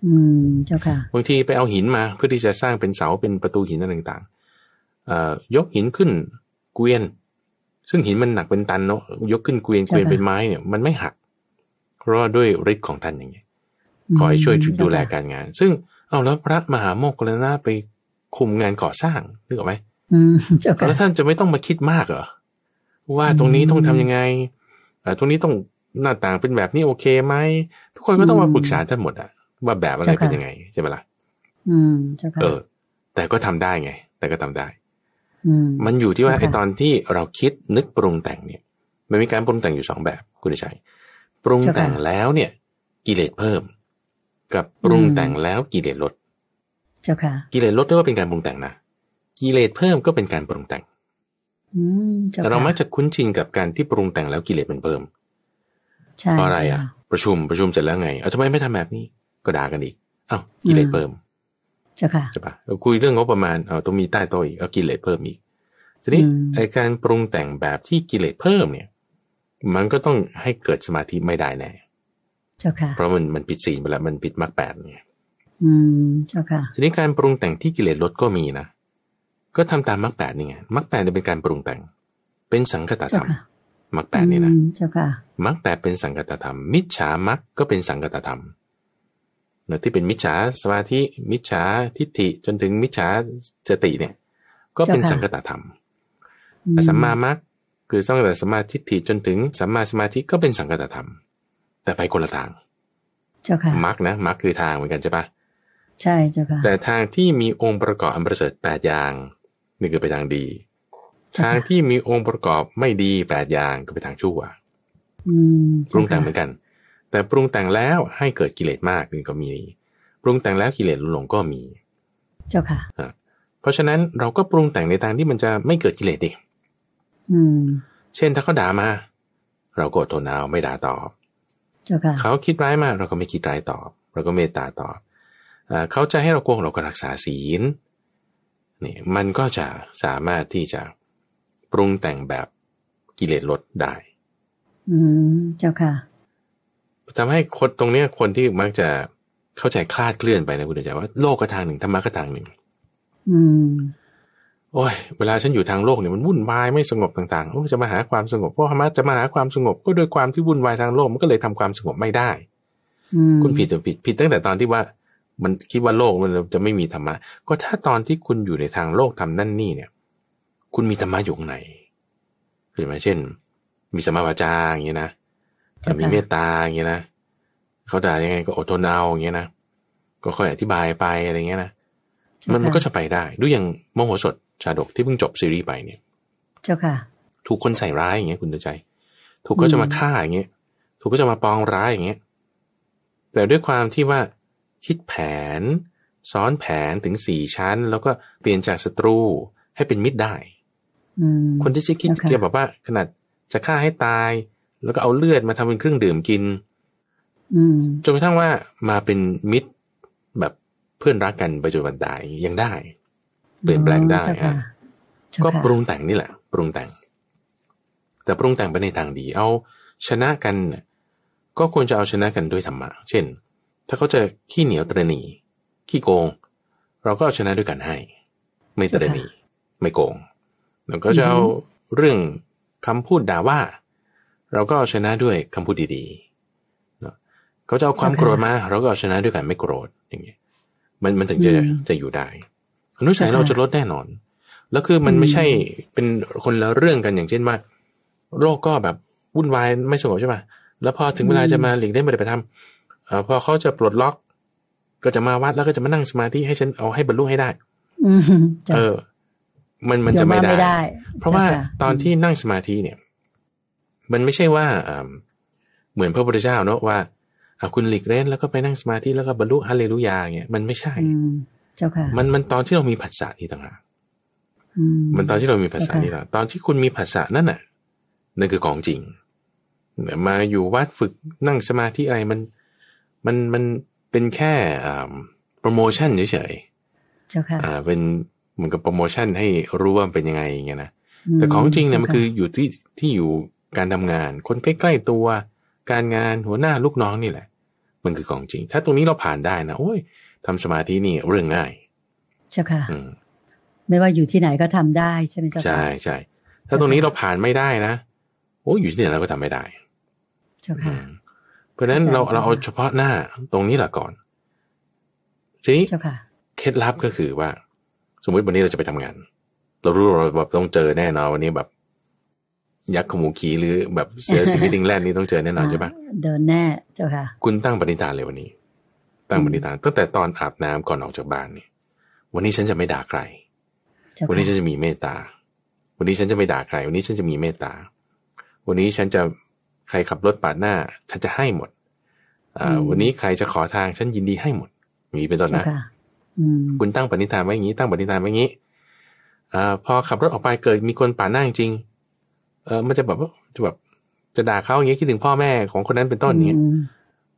อืมเจ้าค่ะบางทีไปเอาหินมา เพื่อที่จะสร้างเป็นเสาเป็นประตูหินอะไรต่างๆ เอ่อ ยกหินขึ้นเกวียน ซึ่งหินมันหนักเป็นตันเนาะ ยกขึ้นเกวียนเกวียนเป็นไม้เนี่ยมันไม่หัก เพราะด้วยฤทธิ์ของท่านอย่างเงี้ย ขอให้ช่วยดูแลการงาน ซึ่งเอาแล้วพระมหาโมกขลนาไปคุมงานก่อสร้างนึกออกไหมแล้วท่านจะไม่ต้องมาคิดมากเหรอ ว่าตรงนี้ต้องทํำยังไงตรงนี้ต้องหน้าต่างเป็นแบบนี้โอเคไหมทุกคนก็ต้องมาปรึกษาท่านหมดอ่ะว่าแบบอะไรเป็นยังไงใช่ไหมล่ะอืม เจ้าค่ะเออแต่ก็ทำได้ไง แต่ก็ทำได้ อืมมันอยู่ที่ว่าไอตอนที่เราคิดนึกปรุงแต่งเนี่ยมันมีการปรุงแต่งอยู่สองแบบ คุณชัยปรุงแต่งแล้วเนี่ย กิเลสเพิ่ม กับปรุงแต่งแล้วกิเลสลดเจ้าค่ะกิเลสลดเรียกว่าเป็นการปรุงแต่งนะกิเลสเพิ่มก็เป็นการปรุงแต่งแต่เรามักจะคุ้นชินกับการที่ปรุงแต่งแล้วกิเลสมันเพิ่มเพราะอะไรอ่ะ ประชุมประชุมเสร็จแล้วไงเอาทำไมไม่ทำแบบนี้ก็ด่ากันอีกอา้าวกิเลสเพิ่มใช่ค่ะ ใช่ปะเราคุยเรื่องงบประมาณ เอาต้องมีใต้โต๊ะอีกเอากิเลสเพิ่มอีก ทีนี้ไอการปรุงแต่งแบบที่กิเลสเพิ่มเนี่ย มันก็ต้องให้เกิดสมาธิไม่ได้แน่ เจ้าค่ะ เพราะมันมันปิดศีลไปแล้ว มันปิดมรรคแปดเนี่ยอืมเจ้าค่ะ ทีนี้การปรุงแต่งที่กิเลสลดก็มีนะ ก็ทำตามมรรคแปดนี่ไง มรรคแปดจะเป็นการปรุงแต่ง เป็นสังคตธรรมมรรคแปดนี่นะมรรคแปดเป็นสังคตธรรม มิจฉามรรคก็เป็นสังคตธรรมนะที่เป็นมิจฉาสมาธิมิจฉาทิฏฐิจนถึงมิจฉาสติเนี่ย ก็เป็นสังกตธรรมสัมมามัคคือตั้งแต่สมาทิฏฐิจนถึงสัมมาสมาธิก็เป็นสังัตธรรม แต่ไปคนละทางเจ้าค่ะมรคนะมรคคือทางเหมือนกันใช่ปะใช่เจ้าค่ะ แต่ทางที่มีองค์ประกอบอันประเสริฐแปดอย่างนี่คือไปทางดี ทางที่มีองค์ประกอบไม่ดีแปดอย่างก็ไปทางชั่วปรุงแต่งเหมือนกันแต่ปรุงแต่งแล้วให้เกิดกิเลสมากนี่ก็มี ปรุงแต่งแล้วกิเลสลหลงก็มี เจ้าค่ะเพราะฉะนั้นเราก็ปรุงแต่งในทางที่มันจะไม่เกิดกิเลสดิเช่นถ้าเขาด่ามา เราก็ทนเอาไม่ด่าตอบเขาคิดร้ายมาเราก็ไม่คิดร้ายตอบเราก็เมตตาตอบเขาจะให้เราโกงเราก็รักษาศีลนี่มันก็จะสามารถที่จะปรุงแต่งแบบกิเลสลดได้ อืมเจ้าค่ะทำให้คนตรงเนี้ยคนที่มักจะเข้าใจคลาดเคลื่อนไปนะคุณอาจารย์ว่าโลกก็ทางหนึ่งธรรมะก็ทางหนึ่ง อืมโอ้ยเวลาฉันอยู่ทางโลกเนี่ยมันวุ่นวายไม่สงบต่างๆโอ้จะมาหาความสงบเพราะธรรมะจะมาหาความสงบ ก็ด้วยความที่วุ่นวายทางโลกมันก็เลยทำความสงบไม่ได้คุณผิดตัวผิดผิดตั้งแต่ตอนที่ว่า มันคิดว่าโลกมันจะไม่มีธรรมะก็ถ้าตอนที่คุณอยู่ในทางโลกทำนั่นนี่เนี่ย คุณมีธรรมะอยู่ไหนคือมาเช่นมีสมาวาจาอย่างเงี้ยนะจะมีเมตตาอย่างเงี้ยนะเขาด่ายังไงก็อดทนเอาอย่างเงี้ยนะก็ค่อยอธิบายไปอะไรเงี้ยนะมันมันก็จะไปได้ด้วยอย่างมโหสถชาดกที่เพิ่งจบซีรีส์ไปเนี่ย เจ้าค่ะถูกคนใส่ร้ายอย่างเงี้ยคุณตัวใจ ถูกก็จะมาฆ่าอย่างเงี้ย ถูกก็จะมาปองร้ายอย่างเงี้ยแต่ด้วยความที่ว่าคิดแผนซ้อนแผนถึงสี่ชั้น แล้วก็เปลี่ยนจากศัตรูให้เป็นมิตรได้คนที่จะคิดเกี่ยวกับว่า ขนาดจะฆ่าให้ตายแล้วก็เอาเลือดมาทำเป็นเครื่องดื่มกินจนกระทั่งว่ามาเป็นมิตรแบบเพื่อนรักกันไปจนวันตายยังได้ เปลี่ยนแปลงได้อะก็ปรุงแต่งนี่แหละปรุงแต่ง แต่ปรุงแต่งไปในทางดี เอา ชนะกันก็ควรจะเอาชนะกันด้วยธรรมะเช่น ถ้าเขาจะขี้เหนียวตรณีขี้โกง เราก็เอาชนะด้วยกันให้ ไม่ตรณีไม่โกงแล้วก็จะเอาเรื่องคำพูดด่าว่าเราก็เอาชนะด้วยคำพูดดีๆเนาะเขาจะเอาความโกรธมาเราก็เอาชนะด้วยการไม่โกรธอย่างเงี้ยมันมันถึงจะจะอยู่ได้ อนุสัยเราจะลดแน่นอนแล้วคือมันไม่ใช่เป็นคนละเรื่องกันอย่างเช่นว่าโลกก็แบบ วุ่นวาย ไม่สงบใช่ป่ะแล้วพอถึงเวลาจะมาหลีกได้ไม่ได้ไปทำอพอเขาจะปลดล็อก ก็จะมาวัดแล้วก็จะมานั่งสมาธิให้ฉันเอาให้บรรลุให้ได้เออมันมันจะไม่ได้ เพราะว่าตอนที่นั่งสมาธิเนี่ยมันไม่ใช่ว่าเหมือนพระพุทธเจ้า เนาะว่าอาคุณหลีกเล่นแล้วก็ไปนั่งสมาธิแล้วก็บรรลุฮาเลลูยา เงี้ย มันไม่ใช่เจ้าค่ะมันมันตอนที่เรามีผัสสะที่ต่างหากมันตอนที่เรามีภาษานี่แหละตอนที่คุณมีภาษานั่นน่ะ นั่นคือของจริง มาอยู่วัดฝึกนั่งสมาธิอะไร มัน มัน มันเป็นแค่โปรโมชั่นเฉยๆเจ้าค่ะเป็นเหมือนกับโปรโมชั่นให้รู้ว่าเป็นยังไงอย่างเงี้ยนะ แต่ของจริงเนี่ยมันคืออยู่ที่ที่อยู่การทำงานคนใกล้ๆตัวการงานหัวหน้าลูกน้องนี่แหละ มันคือของจริง ถ้าตรงนี้เราผ่านได้นะโอ้ยทำสมาธินี่เรื่องง่ายเจ้าค่ะ ไม่ว่าอยู่ที่ไหนก็ทำได้ใช่ไหมเจ้าค่ะใช่ใช่ถ้าตรงนี้เราผ่านไม่ได้นะโอ้อยู่ที่ไหนเราก็ทำไม่ได้เจ้าค่ะ เพราะฉะนั้นเราเราเอาเฉพาะหน้า ตรงนี้แหละก่อนทีนี้เคล็ดลับก็คือว่า สมมติวันนี้เราจะไปทำงาน เรารู้เราแบบต้องเจอแน่นอนวันนี้แบบยักษ์ขมูขีหรือแบบเสือสิงห์ทิงแลนด์นี่ต้องเจอแน่นอนใช่ปะเดินแน่เจ้าค่ะ คุณตั้งปณิธานเลยวันนี้ ตั้งปณิธานตั้งแต่ตอนอาบน้ำก่อนออกจากบ้านนี่วันนี้ฉันจะไม่ด่าใคร วันนี้ฉันจะมีเมตตา วันนี้ฉันจะไม่ด่าใครวันนี้ฉันจะมีเมตตา วันนี้ฉันจะใครขับรถปาดหน้า ฉันจะให้หมดวันนี้ใครจะขอทางฉันยินดีให้หมด มีเป็นต้นนะคุณตั้งปณิธานไว้อย่างนี้ตั้งปณิธานไว้อย่างนี้อพอขับรถออกไปเกิดมีคนปาดหน้าจริงเออมันจะแบบจะแบบจะด่าเขาอย่างเงี้ยคิดถึงพ่อแม่ของคนนั้นเป็นต้นเนี้ย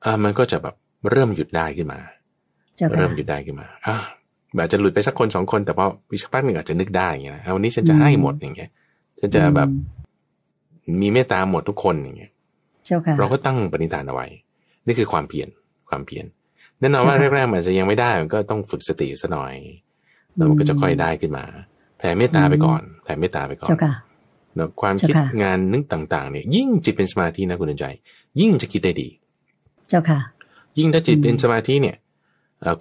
อ่ามันก็จะแบบเริ่มหยุดได้ขึ้นมาเริ่มหยุดได้ขึ้นมาอ่าแบบจะหลุดไปสักคนสองคนแต่พอวิชากพักหนึ่งอาจจะนึกได้อย่างเงี้ยนะวันนี้ฉันจะให้หมดอย่างเงี้ยฉันจะแบบมีเมตตาหมดทุกคนอย่างเงี้ยเราก็ตั้งปณิธานเอาไว้ นี่คือความเพียรความเพียรแน่นอนว่าแรกๆมันจะยังไม่ได้มันก็ต้องฝึกสติซะหน่อยแล้วมันก็จะค่อยได้ขึ้นมา แผ่เมตตาไปก่อน แผ่เมตตาไปก่อนนะความคิดงานนึกต่างๆเนี่ย ยิ่งจิตเป็นสมาธินะ คุณดวนใจ ยิ่งจะคิดได้ดี เจ้าค่ะ ยิ่งถ้าจิตเป็นสมาธิเนี่ย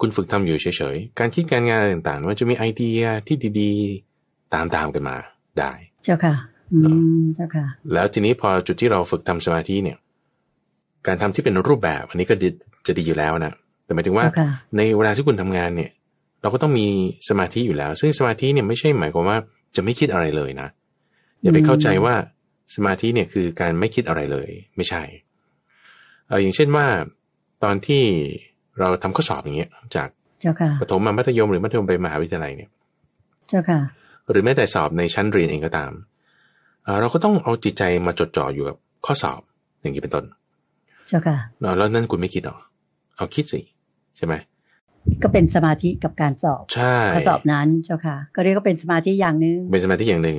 คุณฝึกทำอยู่เฉยๆ การคิดการงานต่างๆมันจะมีไอเดียที่ดีๆ ตามๆกันมาได้ เจ้าค่ะ อืมเจ้าค่ะแล้วทีนี้พอจุดที่เราฝึกทำสมาธิเนี่ย การทำที่เป็นรูปแบบอันนี้ก็จะดีอยู่แล้วนะแต่หมายถึงว่าในเวลาที่คุณทำงานเนี่ย เราก็ต้องมีสมาธิอยู่แล้ว ซึ่งสมาธิเนี่ยไม่ใช่หมายความว่าจะไม่คิดอะไรเลยนะอย่าไปเข้าใจว่าสมาธิเนี่ยคือการไม่คิดอะไรเลย ไม่ใช่ เอออย่างเช่นว่าตอนที่เราทำข้อสอบอย่างเงี้ย จากประถมมามัธยมหรือมัธยมไปมหาวิทยาลัยเนี่ยจ้าค่ะ หรือแม้แต่สอบในชั้นเรียนเองก็ตามเราก็ต้องเอาจิตใจมาจดจ่ออยู่กับข้อสอบอย่างนี้เป็นต้น เจ้าค่ะแล้วนั่นคุณไม่คิดหรอเอาคิดสิใช่ไหมก็เป็นสมาธิกับการสอบ ข้อสอบนั้นเจ้าค่ะ ก็เรียกว่าเป็นสมาธิอย่างหนึ่ง เป็นสมาธิอย่างหนึ่ง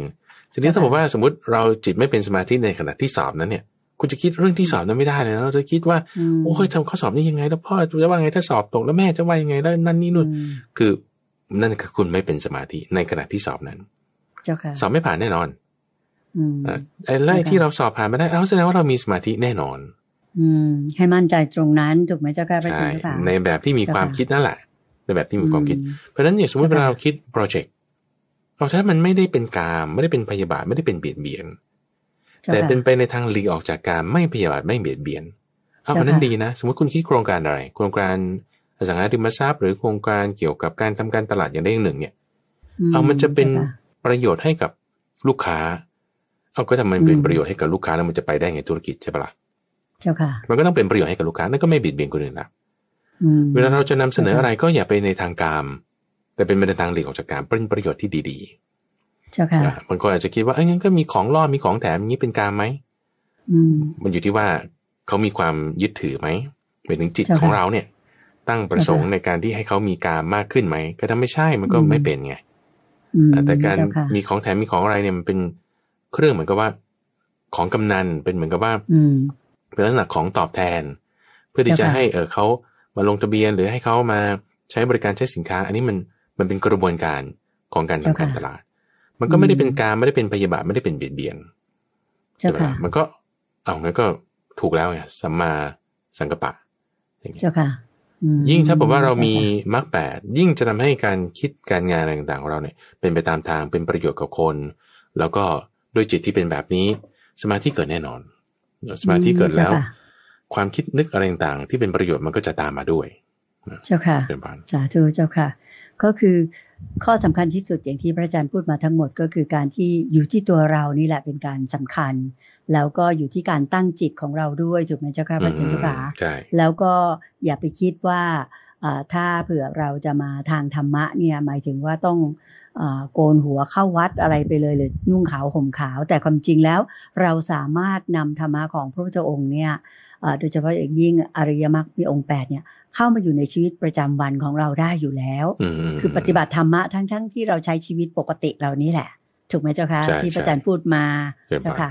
ทีนี้ถ้าบอกว่า สมมติเราจิตไม่เป็นสมาธิในขณะที่สอบนั้น เนี่ย คุณจะคิดเรื่องที่สอบนั้นไม่ได้เลยเราจะคิดว่าโอ้ยทำข้อสอบนี้ยังไงแล้วพ่อจะว่าไงถ้าสอบตกแล้วแม่จะว่ายังไงแล้วนั่นนี่นู่นคือนั่นคือคุณไม่เป็นสมาธิในขณะที่สอบนั้นสอบไม่ผ่านแน่นอนไอ้ไล่ที่เราสอบผ่านไม่ได้เอาแสดงว่าเรามีสมาธิแน่นอน อืมให้มั่นใจตรงนั้นถูกไหมเจ้าค่ะใช่ในแบบที่มีความคิดนั่นแหละ ในแบบที่มีความคิดเพราะฉะนั้นอย่างสมมติเวลาเราคิดโปรเจกต์เอาถ้ามันไม่ได้เป็นกามไม่ได้เป็นพยาบาทไม่ได้เป็นเบียดเบียน แต่เป็นไปในทางหลีกออกจากการไม่พยาบาทไม่เบียดเบียนเอาอันนั้นดีนะสมมติคุณคิดโครงการอะไร โครงการอสังหาริมทรัพย์ หรือโครงการเกี่ยวกับการทำการตลาดอย่างใดอย่างหนึ่ง เนี่ยเอามันจะเป็นประโยชน์ให้กับลูกค้าเอาก็ทำัมเป็นประโยชน์ให้กับลูกค้าแล้วมันจะไปได้ไงธุรกิจใช่ปะล่ะเจ้าค่ะมันก็ต้องเป็นประโยชน์ให้กับลูกค้านั่นก็ไม่เบียดเบียนคนอื่นละเวลาเราจะนำเสนออะไรก็อย่าไปในทางการแต่เป็นไปในทางหลีกออกจากการเป็นประโยชน์ที่ดีๆเจ้าค่ะบางคนอาจจะคิดว่าเอ้ยงั้นก็มีของล่อ มีของแถมอย่างนี้เป็นการไหม มันอยู่ที่ว่าเขามีความยึดถือไหมเป็นถึงจิตของเราเนี่ย ตั้งประสงค์ในการที่ให้เขามีการมากขึ้นไหมก็ทำไม่ใช่มันก็ไม่เป็นไง แต่การมีของแถมมีของอะไรเนี่ยมันเป็นเครื่องเหมือนกับว่า ของกำนันเป็นเหมือนกับว่าเป็นลักษณะของตอบแทน เพื่อที่จะให้เออเขามาลงทะเบียนหรือให้เขามาใช้บริการใช้สินค้า อันนี้มันมันเป็นกระบวนการของการทำการตลาด มันก็ไม่ได้เป็นการไม่ได้เป็นพยาบาท ไม่ได้เป็นเบียดเบียนใช่ไหมมันก็เอางั้นก็ถูกแล้วไงสัมมาสังกปะเจ้าค่ะยิ่งถ้าบอกว่าเรามีมรรคแปดยิ่งจะทำให้การคิดการงานอะไรต่างๆของเราเนี่ย เป็นไปตามทาง เป็นประโยชน์กับคน แล้วก็ด้วยจิตที่เป็นแบบนี้สมาธิเกิดแน่นอน สมาธิเกิดแล้ว ความคิดนึกอะไรต่างๆที่เป็นประโยชน์มันก็จะตามมาด้วยเจ้าค่ะ สาธุเจ้าค่ะ ก็คือข้อสำคัญที่สุดอย่างที่พระอาจารย์พูดมาทั้งหมด ก็คือการที่อยู่ที่ตัวเรานี่แหละเป็นการสำคัญ แล้วก็อยู่ที่การตั้งจิตของเราด้วยถูกไหมเจ้าค่ะพระอาจารย์เจ้าค่ะแล้วก็อย่าไปคิดว่า ถ้าเผื่อเราจะมาทางธรรมะเนี่ยหมายถึงว่าต้องโกนหัวเข้าวัดอะไรไปเลยหรือนุ่งขาวห่มขาว แต่ความจริงแล้วเราสามารถนำธรรมะของพระพุทธองค์เนี่ยโดยเฉพาะอย่างยิ่งอริยมรรคมีองค์แปดเนี่ยเข้ามาอยู่ในชีวิตประจำวันของเราได้อยู่แล้วคือปฏิบัติธรรมะทั้งๆทที่เราใช้ชีวิตปกติเหล่านี้แหละ ถูกไหมเจ้าคะที่พระอาจารย์พูดมาเจ้าค่ะ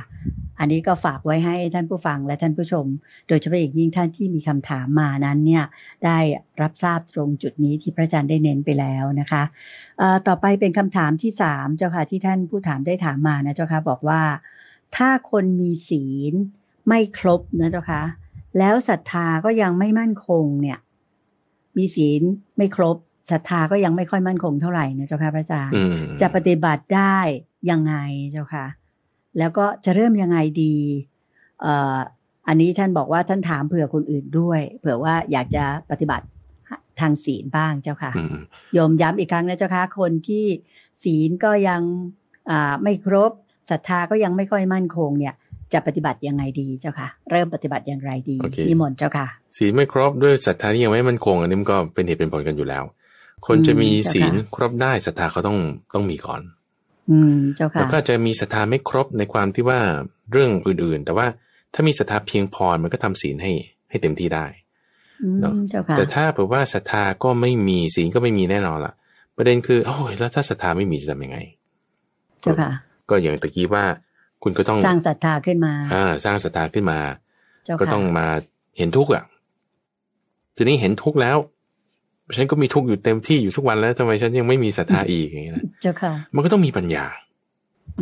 อันนี้ก็ฝากไว้ให้ท่านผู้ฟังและท่านผู้ชม โดยเฉพาะอย่างยิ่งท่านที่มีคำถามมานั้น เนี่ย ได้รับทราบตรงจุดนี้ที่พระอาจารย์ได้เน้นไปแล้วนะคะต่อไปเป็นคำถามที่สามเจ้าค่ะ ที่ท่านผู้ถามได้ถามมานะเจ้าค่ะ บอกว่าถ้าคนมีศีลไม่ครบนะเจ้าคะแล้วศรัทธาก็ยังไม่มั่นคงเนี่ย มีศีลไม่ครบศรัทธาก็ยังไม่ค่อยมั่นคงเท่าไหร่นะเจ้าค่ะพระอาจารย์จะปฏิบัติได้ยังไงเจ้าค่ะ แล้วก็จะเริ่มยังไงดีเอ่ออันนี้ท่านบอกว่าท่านถามเผื่อคนอื่นด้วยเผื่อว่าอยากจะปฏิบัติทางศีลบ้างเจ้าค่ะยมย้ำอีกครั้งนะเจ้าค่ะคนที่ศีลก็ยัง อ่าไม่ครบศรัทธาก็ยังไม่ค่อยมั่นคงเนี่ยจะปฏิบัติยังไงดีเจ้าค่ะ เริ่มปฏิบัติอย่างไรดีนิมนต์เจ้าค่ะศีลไม่ครบด้วยศรัทธาที่ยังไม่มั่นคงอันนี้มันก็เป็นเหตุเป็นผลกันอยู่แล้ว คนจะมีศีลครบได้ศรัทธาเขาต้องต้องมีก่อน อืมเจ้าค่ะแล้วก็จะมีศรัทธาไม่ครบในความที่ว่าเรื่องอื่นๆ แต่ว่า ถ้ามีศรัทธาเพียงพอมันก็ทำศีลให้ ให้เต็มที่ได้เนาะแต่ถ้าเผื่อว่าศรัทธาก็ไม่มีศีลก็ไม่มีแน่นอนล่ะ ประเด็นคือโอ้ยแล้วถ้าศรัทธาไม่มีจะทำยังไงเจ้าค่ะ ก็อย่างตะกี้ว่าคุณก็ต้องสร้างศรัทธาขึ้นมาอ่าสร้างศรัทธาขึ้นมา ก็ต้องมาเห็นทุกข์อ่ะ ทีนี้เห็นทุกข์แล้วฉันก็มีทุกข์อยู่เต็มที่อยู่ทุกวันแล้วทำไมฉันยังไม่มีศรัทธาอีกอย่างเงี้ยนะ เจ้าค่ะ มันก็ต้องมีปัญญา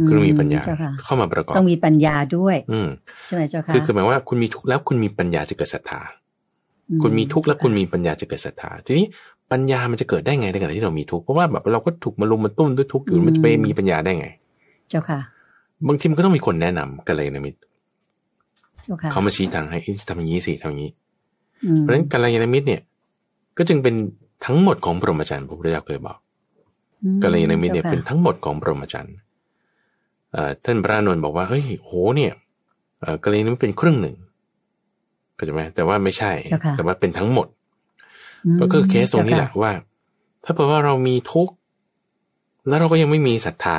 คือมีปัญญาเข้ามาประกอบต้องมีปัญญาด้วย อืใช่ไหมเจ้าค่ะ คือหมายว่าคุณมีทุกข์แล้วคุณมีปัญญาจะเกิดศรัทธา คุณมีทุกข์แล้วคุณมีปัญญาจะเกิดศรัทธา ทีนี้ปัญญามันจะเกิดได้ไงในขณะที่เรามีทุกข์ เพราะว่าแบบ เราก็ถูกมาลุมมาตุ้มด้วยทุกข์อยู่มันจะไปมีปัญญาได้ไง เจ้าค่ะบางทีมันก็ต้องมีคนแนะนำกันเลยนะมิตรเขามาชี้ทางให้ทำอย่างนี้สิทำอย่างนี้ เพราะฉะนั้นกัลยาณมิตรเนี่ย ก็จึงเป็นทั้งหมดของพรหมจรรย์พระพุทธเจ้าเคยบอกกัลยาณมิตรเนี่ยเป็นทั้งหมดของพรหมจรรย์ท่านพระนนท์บอกว่า เฮ้ยโหเนี่ยกัลยาณมิตรเป็นครึ่งหนึ่ง ก็ใช่ไหมแต่ว่าไม่ใช่ แต่ว่าเป็นทั้งหมด ก็คือเคสตรงนี้แหละว่า ถ้าเผื่อว่าเรามีทุกข์แล้วเราก็ยังไม่มีศรัทธา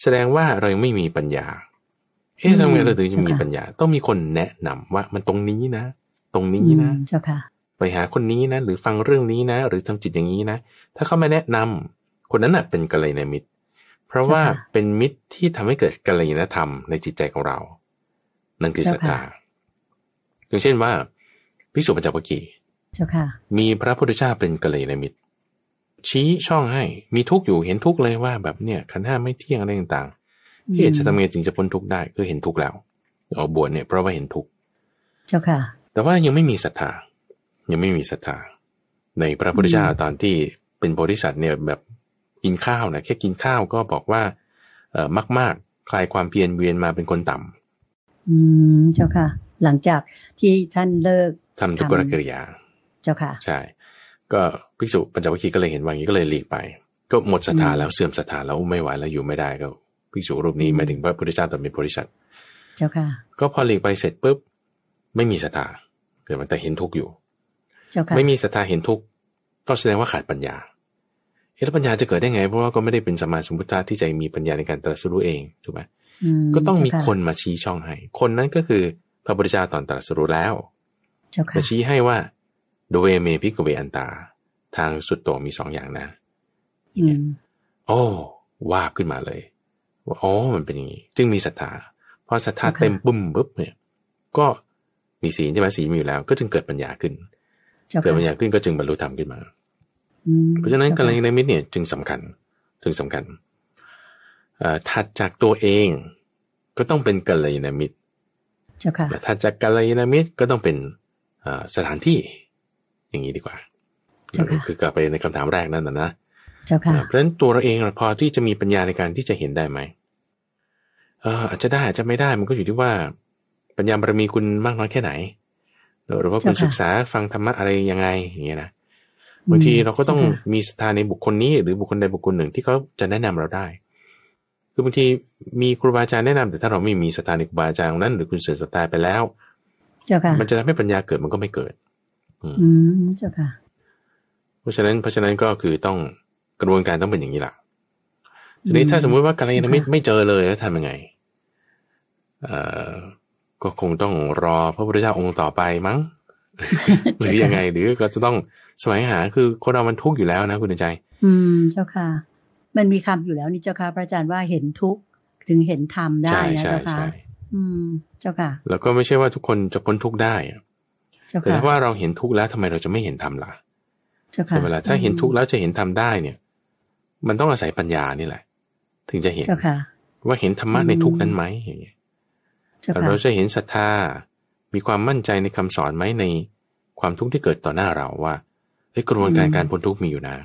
แสดงว่าเรายังไม่มีปัญญาเอ๊ะทำไมเราถึงจะมีปัญญา ต้องมีคนแนะนำว่ามันตรงนี้นะ ตรงนี้นะ เจ้าค่ะไปหาคนนี้นะ หรือฟังเรื่องนี้นะหรือทำจิตอย่างนี้นะ ถ้าเขาไม่แนะนำคนนั้นน่ะเป็นกัลยาณมิตร เพราะว่าเป็นมิตรที่ทำให้เกิดกัลยาณธรรมในจิตใจของเรา นั่นคือศรัทธาอย่างเช่นว่าพิสุปัญจวัคคียมีพระพุทธเจ้าเป็นกัลยาณมิตรชี้ช่องให้มีทุกข์อยู่เห็นทุกข์เลยว่าแบบเนี่ยขันห้าไม่เที่ยงอะไรต่างๆที่จะทำไงถึงจะพ้นทุกข์ได้ก็เห็นทุกข์แล้วออกบวชเนี่ย เพราะว่าเห็นทุกข์เจ้าค่ะ แต่ว่ายังไม่มีศรัทธายังไม่มีศรัทธา ในพระพุทธเจ้าตอนที่เป็นโพธิสัตว์เนี่ยแบบกินข้าวนะแค่กินข้าวก็บอกว่าเออมากมากคลายความเพียรเวียนมาเป็นคนต่ำ อืมเจ้าค่ะ หลังจากที่ท่านเลิก ทำทุกกรกิริยา เจ้าค่ะ ใช่ก็ภิกษุปัญจวัคคีย์ก็เลยเห็นว่างี้ก็เลยหลีกไป ก็หมดศรัทธาแล้วเสื่อมศรัทธาแล้วไม่ไหวแล้วอยู่ไม่ได้ก็ภิกษุรูปนี้หมายถึงพระพุทธเจ้าตอนเป็นโพธิสัตว์เจ้าค่ะก็พอหลีกไปเสร็จปุ๊บไม่มีศรัทธาเกิดมันแต่เห็นทุกข์อยู่ เจ้าค่ะไม่มีศรัทธาเห็นทุกข์ก็แสดงว่าขาดปัญญาเอ๊ะแล้วปัญญาจะเกิดได้ไง เพราะว่าก็ไม่ได้เป็นสมาสมุทธะที่ใจมีปัญญาในการตรัสรู้เองถูกไหมก็ต้องมีคนมาชี้ช่องให้คนนั้นก็คือพระพุทธเจ้าตอนตรัสรู้แล้วมาชี้ให้ว่าด h e w เมพิกเวอันตา ทางสุดโต่งมีสองอย่างนะโอ้วาบขึ้นมาเลยว่าอ๋อมันเป็นอย่างนี้ จึงมีศรัทธาพอศรัทธาเต็มปุ่มปุ๊บ เนี่ย ก็มีศีลใช่ไหมศีลมีอยู่แล้ว ก็จึงเกิดปัญญาขึ้น เกิดปัญญาขึ้นก็จึงบรรลุธรรมขึ้นมาเพราะฉะนั้นกาลยาณมิตรเนี่ยจึงสำคัญถึงสำคัญถัดจากตัวเองก็ต้องเป็นกัลยาณมิตรถัดจากกัลยาณมิตรก็ต้องเป็นสถานที่อย่างนี้ดีกว่าคือกลับไปในคำถามแรกนั่นนะนะเพราะฉะนั้นตัวเราเองพอที่จะมีปัญญาในการที่จะเห็นได้ไหมอาจจะได้อาจจะไม่ได้ มันก็อยู่ที่ว่าปัญญาบารมีคุณมากน้อยแค่ไหนหรือว่าคุณศึกษาฟังธรรมะอะไรยังไง อย่างเงี้ยนะบางทีเราก็ต้องมีศรัทธาในบุคคลนี้ หรือบุคคลใดบุคคลหนึ่งที่เขาจะแนะนำเราได้ คือบางทีมีครูบาอาจารย์แนะนำ แต่ถ้าเราไม่มีศรัทธาในครูบาอาจารย์นั้นหรือคุณเสียศรัทธาไปแล้วมันจะทำให้ปัญญาเกิดมันก็ไม่เกิดอืมเจ้าค่ะ เพราะฉะนั้นเพราะฉะนั้นก็คือต้องกระบวนการต้องเป็นอย่างนี้แหละทีนี้ถ้าสมมุติว่ากัลยาณมิตรไม่เจอเลย แล้วทำยังไงเอ่อก็คงต้องรอพระพุทธเจ้าองค์ต่อไปมั้งหรือยังไง หรือก็จะต้องสมัยหาคือคนเรามันทุกข์อยู่แล้วนะ คุณใจ อืม เจ้าค่ะ มันมีคำอยู่แล้วนี่เจ้าค่ะพระอาจารย์ว่าเห็นทุกข์ถึงเห็นธรรมได้นะเจ้าค่ะ อืม เจ้าค่ะ แล้วก็ไม่ใช่ว่าทุกคนจะพ้นทุกข์ได้แต่ถ้าว่าเราเห็นทุกข์แล้วทำไมเราจะไม่เห็นธรรมล่ะใช่เวลาถ้าเห็นทุกข์แล้วจะเห็นธรรมได้เนี่ย มันต้องอาศัยปัญญานี่แหละ ถึงจะเห็นว่าเห็นธรรมะในทุกนั้นไหมอย่างเงี้ยเราจะเห็นศรัทธามีความมั่นใจในคำสอนไหมในความทุกข์ที่เกิดต่อหน้าเราว่า้กระบวนการการพ้นทุกข์มีอยู่นะ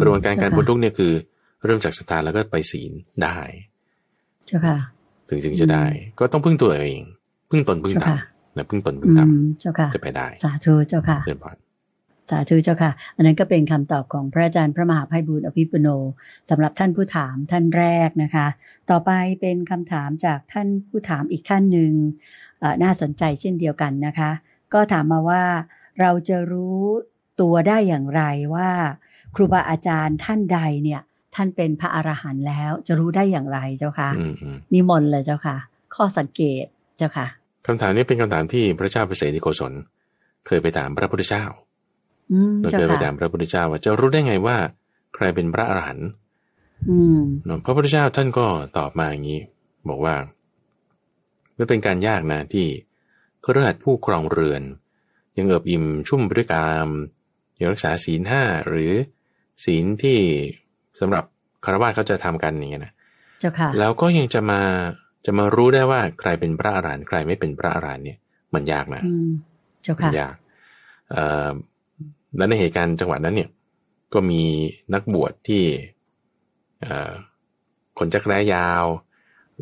กระบวนการการพ้นทุกข์เนี่ยคือเริ่มจากศรัทธาแล้วก็ไปศีลได้เจ้าค่ะถึงถึงจะได้ ก็ต้องพึ่งตัวเอง พึ่งตนพึ่งธรรมนะพึ่งตนพึ่งธรรมจะไปได้สาธุเจ้าค่ะเรียนพสาธุเจ้าค่ะ อันนั้นก็เป็นคำตอบของพระอาจารย์พระมหาไพบุญอภิปุโนสำหรับท่านผู้ถามท่านแรกนะคะ ต่อไปเป็นคำถามจากท่านผู้ถามอีกท่านหนึ่งน่าสนใจเช่นเดียวกันนะคะ ก็ถามมาว่าเราจะรู้ตัวได้อย่างไรว่า ครูบาอาจารย์ท่านใดเนี่ย ท่านเป็นพระอรหันต์แล้ว จะรู้ได้อย่างไรเจ้าค่ะมีมนเลยเจ้าค่ะ ข้อสังเกตเจ้าค่ะคำถามนี้เป็นคำถามที่พระเจ้าเปรตนิโกศลเคยไปถามพระพุทธเจ้าเราเคยไปถามพระพุทธเจ้า ว่าจะรู้ได้ไงว่า ใครเป็นพระอรหันต์พระพุทธเจ้าท่านก็ตอบมาอย่างนี้บอกว่าไม่เป็นการยากนะ ที่เครือขัดผู้ครองเรือน ยังเอิบอิ่มชุ่มไปด้วยกามยังรักษาศีลห้าหรือศีลที่สำหรับคารวะเขาจะทำกันอย่างเจี้คนะแล้วก็ยังจะมาจะมารู้ได้ว่าใครเป็นพระอรหันต์ใครไม่เป็นพระอรหันต์เนี่ย มันยากนะมันยากและในเหตุการณ์จังหวะนั้นเนี่ย ก็มีนักบวชที่ขนจักรแร้ยาว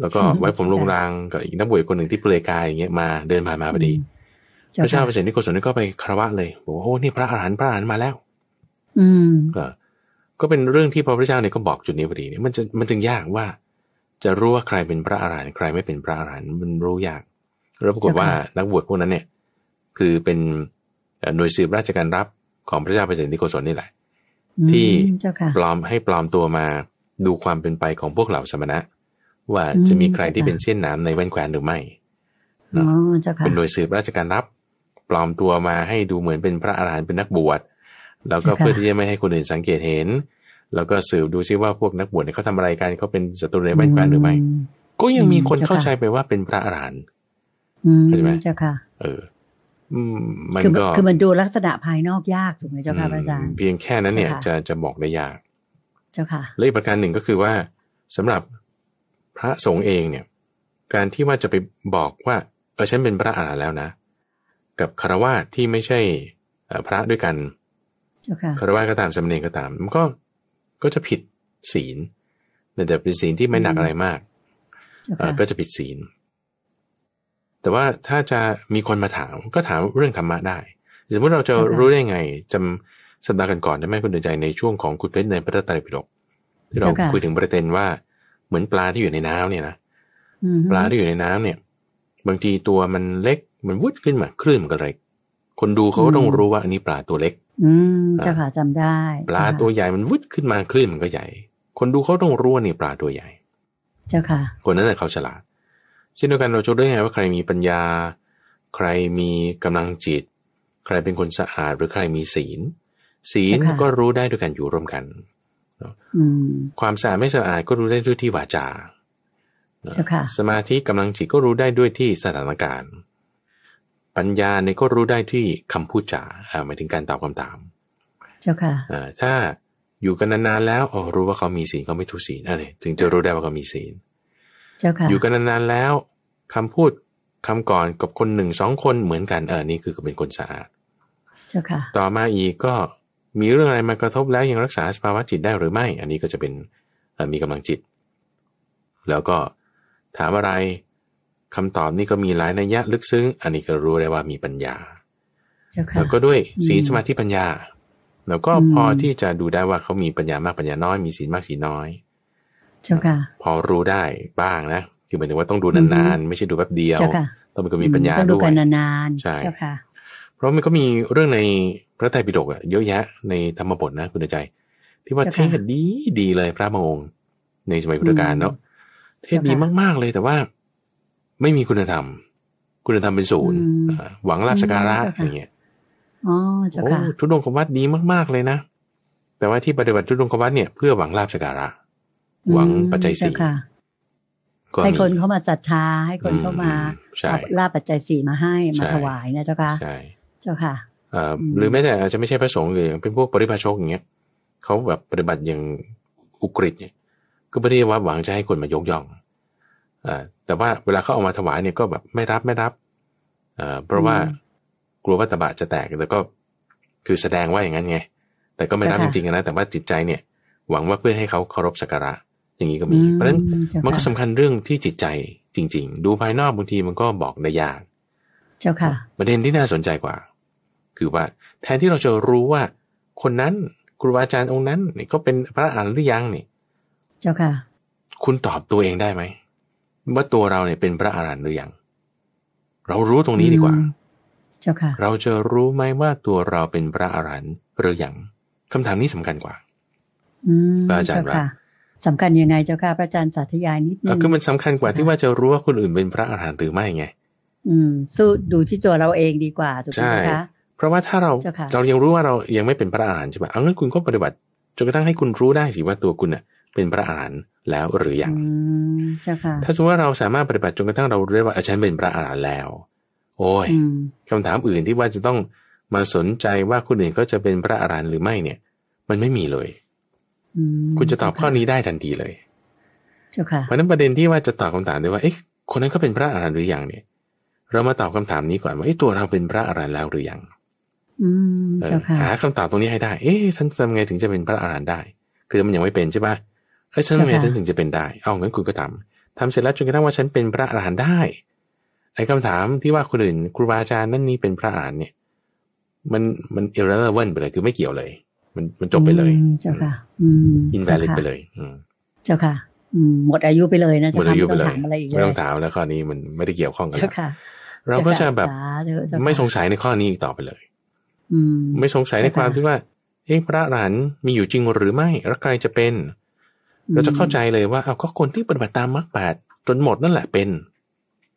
แล้วก็ไว้ผมลุงรังกับอีกนักบวชคนหนึ่งที่เปลือยกายอย่างเงี้ยมาเดินผ่านมาพอดีพระเจ้าเปรตนิโกศลก็ไปคารวะเลยบอกว่าโอ้นี่พระอรหันต์พระอรหันต์มาแล้ว อืมก็เป็นเรื่องที่พระพุทธเจ้าเนี่ยก็บอกจุดนี้พอดีเนี่ยมันจะมันจึงยากว่าจะรู้ว่าใครเป็นพระอรหันต์ใครไม่เป็นพระอรหันต์มันรู้ยากแล้วปรากฏว่านักบวชพวกนั้นเนี่ย คือเป็นหน่วยสืบราชการรับของพระเจ้าเปรตนิโกศลนี่แหละ ที่ปลอมให้ปลอมตัวมาดูความเป็นไปของพวกเหล่าสมณะว่าจะมีใครที่เป็นเส้นหนามในแว่นแควนหรือไม่เป็นหน่วยสืบราชการรับ ปลอมตัวมาให้ดูเหมือนเป็นพระอาหารหันต์เป็นนักบวช แล้วก็เพื่อที่จะไม่ให้คนอื่นสังเกตเห็นแล้วก็สืบดูซิว่าพวกนักบวชเนี่ยเขาทำอะไรกันเขาเป็นศัตรูในบ้านแฟนหรือไม่ก็ยังมีคนเข้าใจไปว่าเป็นพระอรหันต์ใช่ไหมเจ้าค่ะเออมันก็คือมันดูลักษณะภายนอกยากถูกไหมเจ้าค่ะอาจารย์เพียงแค่นั้น เนี่ย จะจะบอกได้ยาก เจ้าค่ะและอีกประการหนึ่งก็คือว่าสำหรับพระสงฆ์เองเนี่ย การที่ว่าจะไปบอกว่า เออฉันเป็นพระอรหันต์แล้วนะ กับคารวะที่ไม่ใช่พระด้วยกันคารวะก็ตามสมณีก็ตาม มันก็ก็จะผิดศีลแต่เป็นศีลที่ไม่หนักอะไรมากก็จะผิดศีลแต่ว่าถ้าจะมีคนมาถามก็ถามเรื่องธรรมะได้สมมติเราจะรู้ได้ไง จำสัปดาห์ก่อนได้ไหมคุณเดินใจในช่วงของคุณเพชรในพระตรปิฎกที่เราคุยถึงประเด็นว่า เหมือนปลาที่อยู่ในน้ำ เนี่ยนะปลาที่อยู่ในน้ำเนี่ย บางทีตัวมันเล็กมันวุดขึ้นมาคลื่นมันก็เล็ก คนดูเขาก็ต้องรู้ว่าอันนี้ปลาตัวเล็กอืมเจ้าค่ะจำได้ ปลาตัวใหญ่มันวุดขึ้นมาคลื่นมันก็ใหญ่ คนดูเขาต้องรู้ว่านี่ปลาตัวใหญ่ เจ้าค่ะคนนั้นแหละเขาฉลาดเช่นเดียวกันเราจะได้ไงว่าใครมีปัญญา ใครมีกำลังจิต ใครเป็นคนสะอาด หรือใครมีศีล ศีลก็รู้ได้ด้วยกันอยู่ร่วมกันความสะอาดไม่สะอาดก็รู้ได้ด้วยที่วาจาสมาธิกำลังจิตก็รู้ได้ด้วยที่สถานการณ์ปัญญาเนี่ยก็รู้ได้ที่คำพูดจาหมายถึงการตอบคำถาม เจ้าค่ะถ้าอยู่กันนานๆแล้วอ๋อรู้ว่าเขามีศีลเขาไม่ทุศีลอะไรถึงจะรู้ได้ว่าเขามีศีล เจ้าค่ะ อยู่กันนานๆแล้ว คำพูดคำก่อนกับคนหนึ่งสองคนเหมือนกัน เออนี่คือเป็นคนสะอาด เจ้าค่ะ ต่อมาอีกก็มีเรื่องอะไรมากระทบแล้ว ยังรักษาสภาวะจิตได้หรือไม่ อันนี้ก็จะเป็นมีกำลังจิต แล้วก็ถามอะไรคำตอบนี่ก็มีหลายนัยยะลึกซึ้ง อันนี้ก็รู้ได้ว่ามีปัญญา แล้วก็ด้วยศีลสมาธิปัญญา แล้วก็พอที่จะดูได้ว่าเขามีปัญญามากปัญญาน้อย มีศีลมากศีลน้อยเจ้าค่ะพอรู้ได้บ้างนะ คือหมายถึงว่าต้องดูนานๆ ไม่ใช่ดูแป๊บเดียว ต้องเป็นคนมีปัญญาด้วยดูกันนานๆใช่ค่ะเพราะมันก็มีเรื่องในพระไตรปิฎกอะเยอะแยะในธรรมบทนะ คุณใจ ที่ว่าเทศดีดีเลยพระมงค์ในสมัยพุทธกาลเนาะ เทศดีมากๆเลยแต่ว่าไม่มีคุณธรรม คุณธรรมเป็นศูนย์ หวังลาบสการะอย่างเงี้ยโอ้ทุดงควัตดีมากๆเลยนะ แต่ว่าที่ปฏิบัติทุดงควัตเนี่ยเพื่อหวังลาบสการะ หวังปัจจัยสี่ให้คนเข้ามาศรัทธา ให้คนเข้ามาลาบปัจจัยสี่มาให้ มาถวายนะเจ้าค่ะเจ้าค่ะหรือแม้แต่อาจจะไม่ใช่พระสงฆ์หรือเป็นพวกปริพาชกอย่างเงี้ยเขาแบบปฏิบัติอย่างอุกฤษเนี่ย ก็ไม่ได้ว่าหวังจะให้คนมายกย่องอแต่ว่าเวลาเขาเอามาถวายเนี่ยก็แบบไม่รับไม่รับเพราะว่ากลัวว่าตบะจะแตกแต่ก็คือแสดงว่าอย่างนั้นไงแต่ก็ไม่รับจริงๆนะแต่ว่าจิตใจเนี่ย หวังว่าเพื่อให้เขาเคารพสักการะอย่างนี้ก็มี เพราะฉะนั้นมันก็สำคัญเรื่องที่จิตใจจริง ๆดูภายนอกบางทีมันก็บอกได้ยากเจ้าค่ะ ประเด็นที่น่าสนใจกว่า คือว่าแทนที่เราจะรู้ว่า คนนั้นครูบาอาจารย์องค์นั้น นี่ก็เป็นพระอรหันต์หรือยังนี่เจ้าค่ะ คุณตอบตัวเองได้ไหมว่าตัวเราเนี่ยเป็นพระอรหันต์หรือยังเรารู้ตรงนี้ดีกว่า เจ้าค่ะเราจะรู้ไหมว่าตัวเราเป็นพระอรหันต์หรือยังคำถามนี้สำคัญกว่าอาจารย์ว่าสำคัญยังไง เจ้าค่ะพระอาจารย์สาธยายนิดนึงคือมันสำคัญกว่าที่ว่าจะรู้ว่าคนอื่นเป็นพระอรหันต์หรือไม่ไง อืม สู้ดูที่ตัวเราเองดีกว่าถูกไหมคะ เพราะว่าถ้าเรา เรายังรู้ว่าเรายังไม่เป็นพระอรหันต์ใช่ไหมเอางั้นคุณก็ปฏิบัติ จนกระทั่งให้คุณรู้ได้สิว่าตัวคุณเนี่ยเป็นพระอรหันต์แล้วหรือยังถ้าสมมติว่าเราสามารถปฏิบัติจนกระทั่งเราเรียกว่าอฉันเป็นพระอรหันต์แล้ว โอ้ยคำถามอื่นที่ว่าจะต้องมาสนใจว่าคนอื่นก็จะเป็นพระอรหันต์หรือไม่เนี่ย มันไม่มีเลยคุณจะตอบข้อนี้ได้ทันทีเลยเพราะนั้นประเด็นที่ว่าจะตอบคาถามได้ว่า เอ๊ะ คนนั้นเขาเป็นพระอรหันต์หรือยังเนี่ย เรามาตอบคำถามนี้ก่อนว่าไอ้ตัวเราเป็นพระอรหันต์แล้วหรือยังหา คำตอบตรงนี้ให้ได้ เอ๊ะฉันทำไงถึงจะเป็นพระอรหันต์ได้ คือมันยังไม่เป็นใช่ปะเอ้ฉันทำไงฉันถึงจะเป็นได้ เอางั้นคุณก็ทำทำเสร็จแล้วจนกระทั่งว่าฉันเป็นพระอรหันต์ได้ ไอ้คำถามที่ว่าคนอื่นครูบาอาจารย์นั่นนี่เป็นพระอรหันต์เนี่ย มันมันเอเรเลเวนไปเลยคือไม่เกี่ยวเลย มันมันจบไปเลยเจ้าค่ะอินเวลิตไปเลย อืเจ้าค่ะหมดอายุไปเลยนะหมดอายุไปเลยไม่ต้องถามแล้วข้อนี้มันไม่ได้เกี่ยวข้องกันแล้วเราก็จะแบบ ไม่สงสัยในข้อนี้อีกต่อไปเลยไม่สงสัยในความที่ว่า เอ๊ะพระอรหันต์มีอยู่จริงหรือไม่ แล้วใครจะเป็นเราจะเข้าใจเลยว่าเอาก็คนที่ปฏิบัติตามมรรคแปดจนหมดนั่นแหละเป็น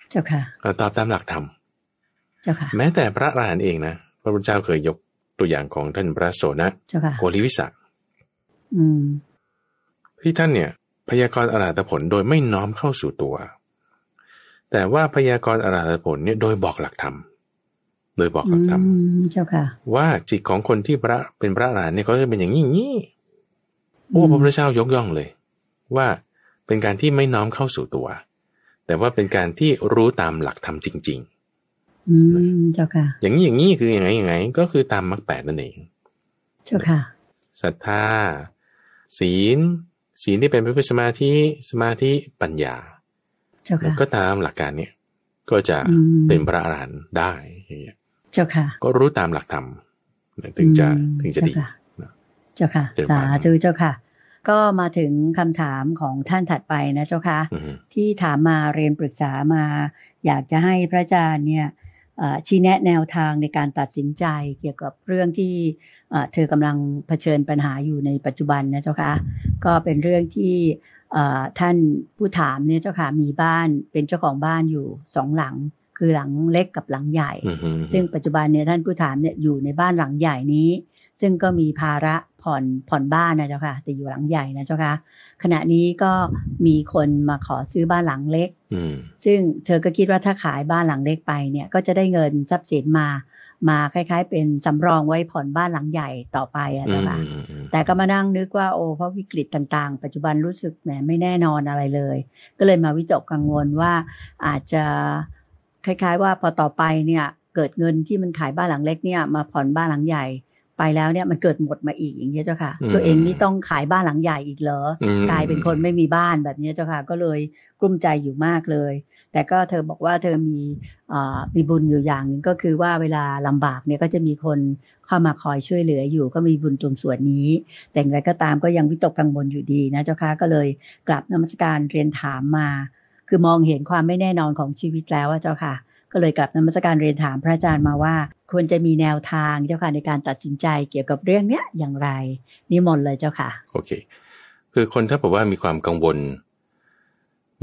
เจ้าค่ะตอบตามหลักธรรมเจ้าค่ะ แม้แต่พระอรหันต์เองนะพระพุทธเจ้าเคยยกตัวอย่างของท่านพระโสนะโกริวิสักที่ท่านเนี่ย พยากรณ์อรหัตผลโดยไม่น้อมเข้าสู่ตัว แต่ว่าพยากรณ์อรหัตผลเนี่ยโดยบอกหลักธรรม โดยบอกหลักธรรมเจ้าค่ะ ว่าจิตของคนที่พระเป็นพระอรหันต์เนี่ยเขาจะเป็นอย่างนี้อย่างนี้โอ้พระพุทธเจ้ายกย่องเลยว่าเป็นการที่ไม่น้อมเข้าสู่ตัว แต่ว่าเป็นการที่รู้ตามหลักธรรมจริง ๆ อืมเจ้าค่ะ อย่างนี้อย่างนี้คืออย่างไงอย่างไง ก็คือตามมรรคแปดนั่นเอง เจ้าค่ะ ศรัทธาศีล ศีลที่เป็นพปเพื่อสมาธิสมาธิปัญญา เจ้าค่ะก็ตามหลักการเนี้ยก็จะเป็นพระอรหันต์ได้อย่างเงี้ยเจ้าค่ะ ก็รู้ตามหลักธรรมถึงจะถึงจะดีเจ้าค่ะ สาธุเจ้าค่ะก็มาถึงคำถามของท่านถัดไปนะเจ้าคะที่ถามมาเรียนปรึกษามาอยากจะให้พระอาจารย์เนี่ยชี้แนะแนวทางในการตัดสินใจเกี่ยวกับเรื่องที่เธอกำลังเผชิญปัญหาอยู่ในปัจจุบันนะเจ้าคะก็เป็นเรื่องที่ท่านผู้ถามเนี่ยเจ้าค่ะมีบ้านเป็นเจ้าของบ้านอยู่สองหลัง คือหลังเล็กกับหลังใหญ่ ซึ่งปัจจุบันเนี่ยท่านผู้ถามเนี่ยอยู่ในบ้านหลังใหญ่นี้ ซึ่งก็มีภาระผ่อนผ่อนบ้านนะเจ้าค่ะแต่อยู่หลังใหญ่นะเจ้าค่ะขณะนี้ก็มีคนมาขอซื้อบ้านหลังเล็กซึ่งเธอก็คิดว่าถ้าขายบ้านหลังเล็กไปเนี่ยก็จะได้เงินทรัพย์สินมา มาคล้าย ๆ เป็นสำรองไว้ผ่อนบ้านหลังใหญ่ต่อไปอะเจ้าค่ะแต่ก็มานั่งนึกว่าโอ้เพราะวิกฤตต่างๆ ปัจจุบันรู้สึกแหมไม่แน่นอนอะไรเลย ก็เลยมาวิจกกังวลว่าอาจจะคล้ายๆ ว่าพอต่อไปเนี่ยเกิดเงินที่มันขายบ้านหลังเล็กเนี่ยมาผ่อนบ้านหลังใหญ่ไปแล้วเนี่ยมันเกิดหมดมาอีกอย่างเงี้ยเจ้าค่ะ ตัวเองนี่ต้องขายบ้านหลังใหญ่อีกเหรอ กลายเป็นคนไม่มีบ้านแบบนี้เจ้าค่ะก็เลยกลุ้มใจอยู่มากเลย แต่ก็เธอบอกว่าเธอมีอมีบุญอยู่อย่างนึงก็คือว่าเวลาลำบากเนี่ยก็จะมีคนเข้ามาคอยช่วยเหลืออยู่ก็มีบุญตรงส่วนนี้ แต่อะไรก็ตามก็ยังวิตกกังวลอยู่ดีนะเจ้าค่ะก็เลยกลับนมัสการเรียนถามมา คือมองเห็นความไม่แน่นอนของชีวิตแล้วว่าเจ้าค่ะก็เลยกลับนมัสการเรียนถามพระอาจารย์มาว่า ควรจะมีแนวทางเจ้าค่ะในการตัดสินใจเกี่ยวกับเรื่องเนี้ยอย่างไรนิมนต์เลยเจ้าค่ะโอเคคือคนถ้าบอกว่ามีความกังวล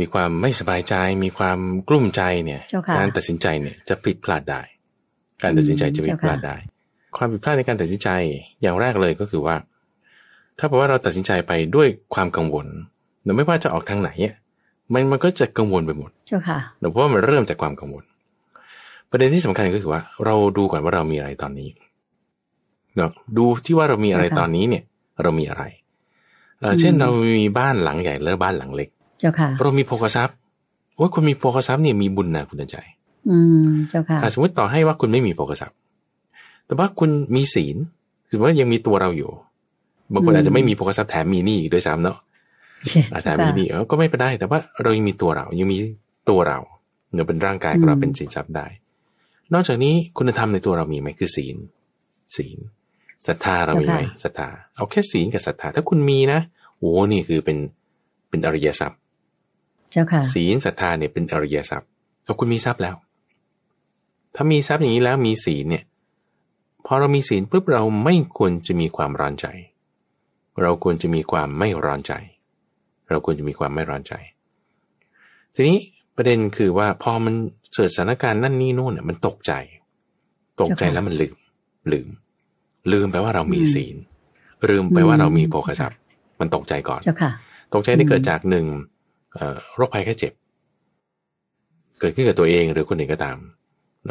มีความไม่สบายใจ มีความกลุ้มใจเนี่ยการตัดสินใจเนี่ยจะผิดพลาดได้ การตัดสินใจจะผิดพลาดได้ ความผิดพลาดในการตัดสินใจอย่างแรกเลยก็คือว่า ถ้าบอกว่าเราตัดสินใจไปด้วยความกังวลเราไม่ว่าจะออกทางไหนมันมันก็จะกังวลไปหมดเจ้าค่ะเพราะว่ามันเริ่มจากความกังวลประเด็นที่สำคัญก็คือว่าเราดูก่อนว่าเรามีอะไรตอนนี้เนาะดูที่ว่าเรามีอะไรตอนนี้เนี่ย เรามีอะไรเช่นเรามีบ้านหลังใหญ่แล้วบ้านหลังเล็ก เจ้าค่ะเรามีโภคทรัพย์โอ้ยคนมีโภคทรัพย์เนี่ยมีบุญนะคุณใจ อืมเจ้าค่ะสมมติต่อให้ว่าคุณไม่มีโภคทรัพย์แต่ว่าคุณมีศีลถือว่ายังมีตัวเราอยู่บางคนอาจจะไม่มีโภคทรัพย์แถมมีหนี้อีกด้วยซ้ำเนาะแจะมีหนี้ก็ไม่เป็นไรแต่ว่าเรายังมีตัวเรา ยังมีตัวเราเนี่ยเป็นร่างกายของเราเป็นสินทรัพย์ได้นอกจากนี้คุณธรรมในตัวเรามีไหมคือศีลศีลศรัทธาเรามีไหมศรัทธา เอาแค่ศีลกับศรัทธา ถ้าคุณมีนะโอ้นี่คือเป็นเป็นอริยทรัพย์เจ้าค่ะศีลศรัทธาเนี่ยเป็นอริยทรัพย์ถ้าคุณมีทรัพย์แล้ว ถ้ามีทรัพย์อย่างนี้แล้วมีศีลเนี่ยพอเรามีศีลปุ๊บเราไม่ควรจะมีความร้อนใจ เราควรจะมีความไม่ร้อนใจ เราควรจะมีความไม่ร้อนใจ ทีนี้ประเด็นคือว่าพอมันเกิดสถานการณ์นั่นนี่นู่นเนี่ยมันตกใจ ตกใจแล้วมันลืม ลืม ลืมไปว่าเรามีศีล ลืมไปว่าเรามีโภคทรัพย์ มันตกใจก่อนค่ะ ตกใจไี่เกิดจากหนึ่ง โรคภัยแค่เจ็บ เกิดขึ้นกับตัวเองหรือคนอื่นก็ตาม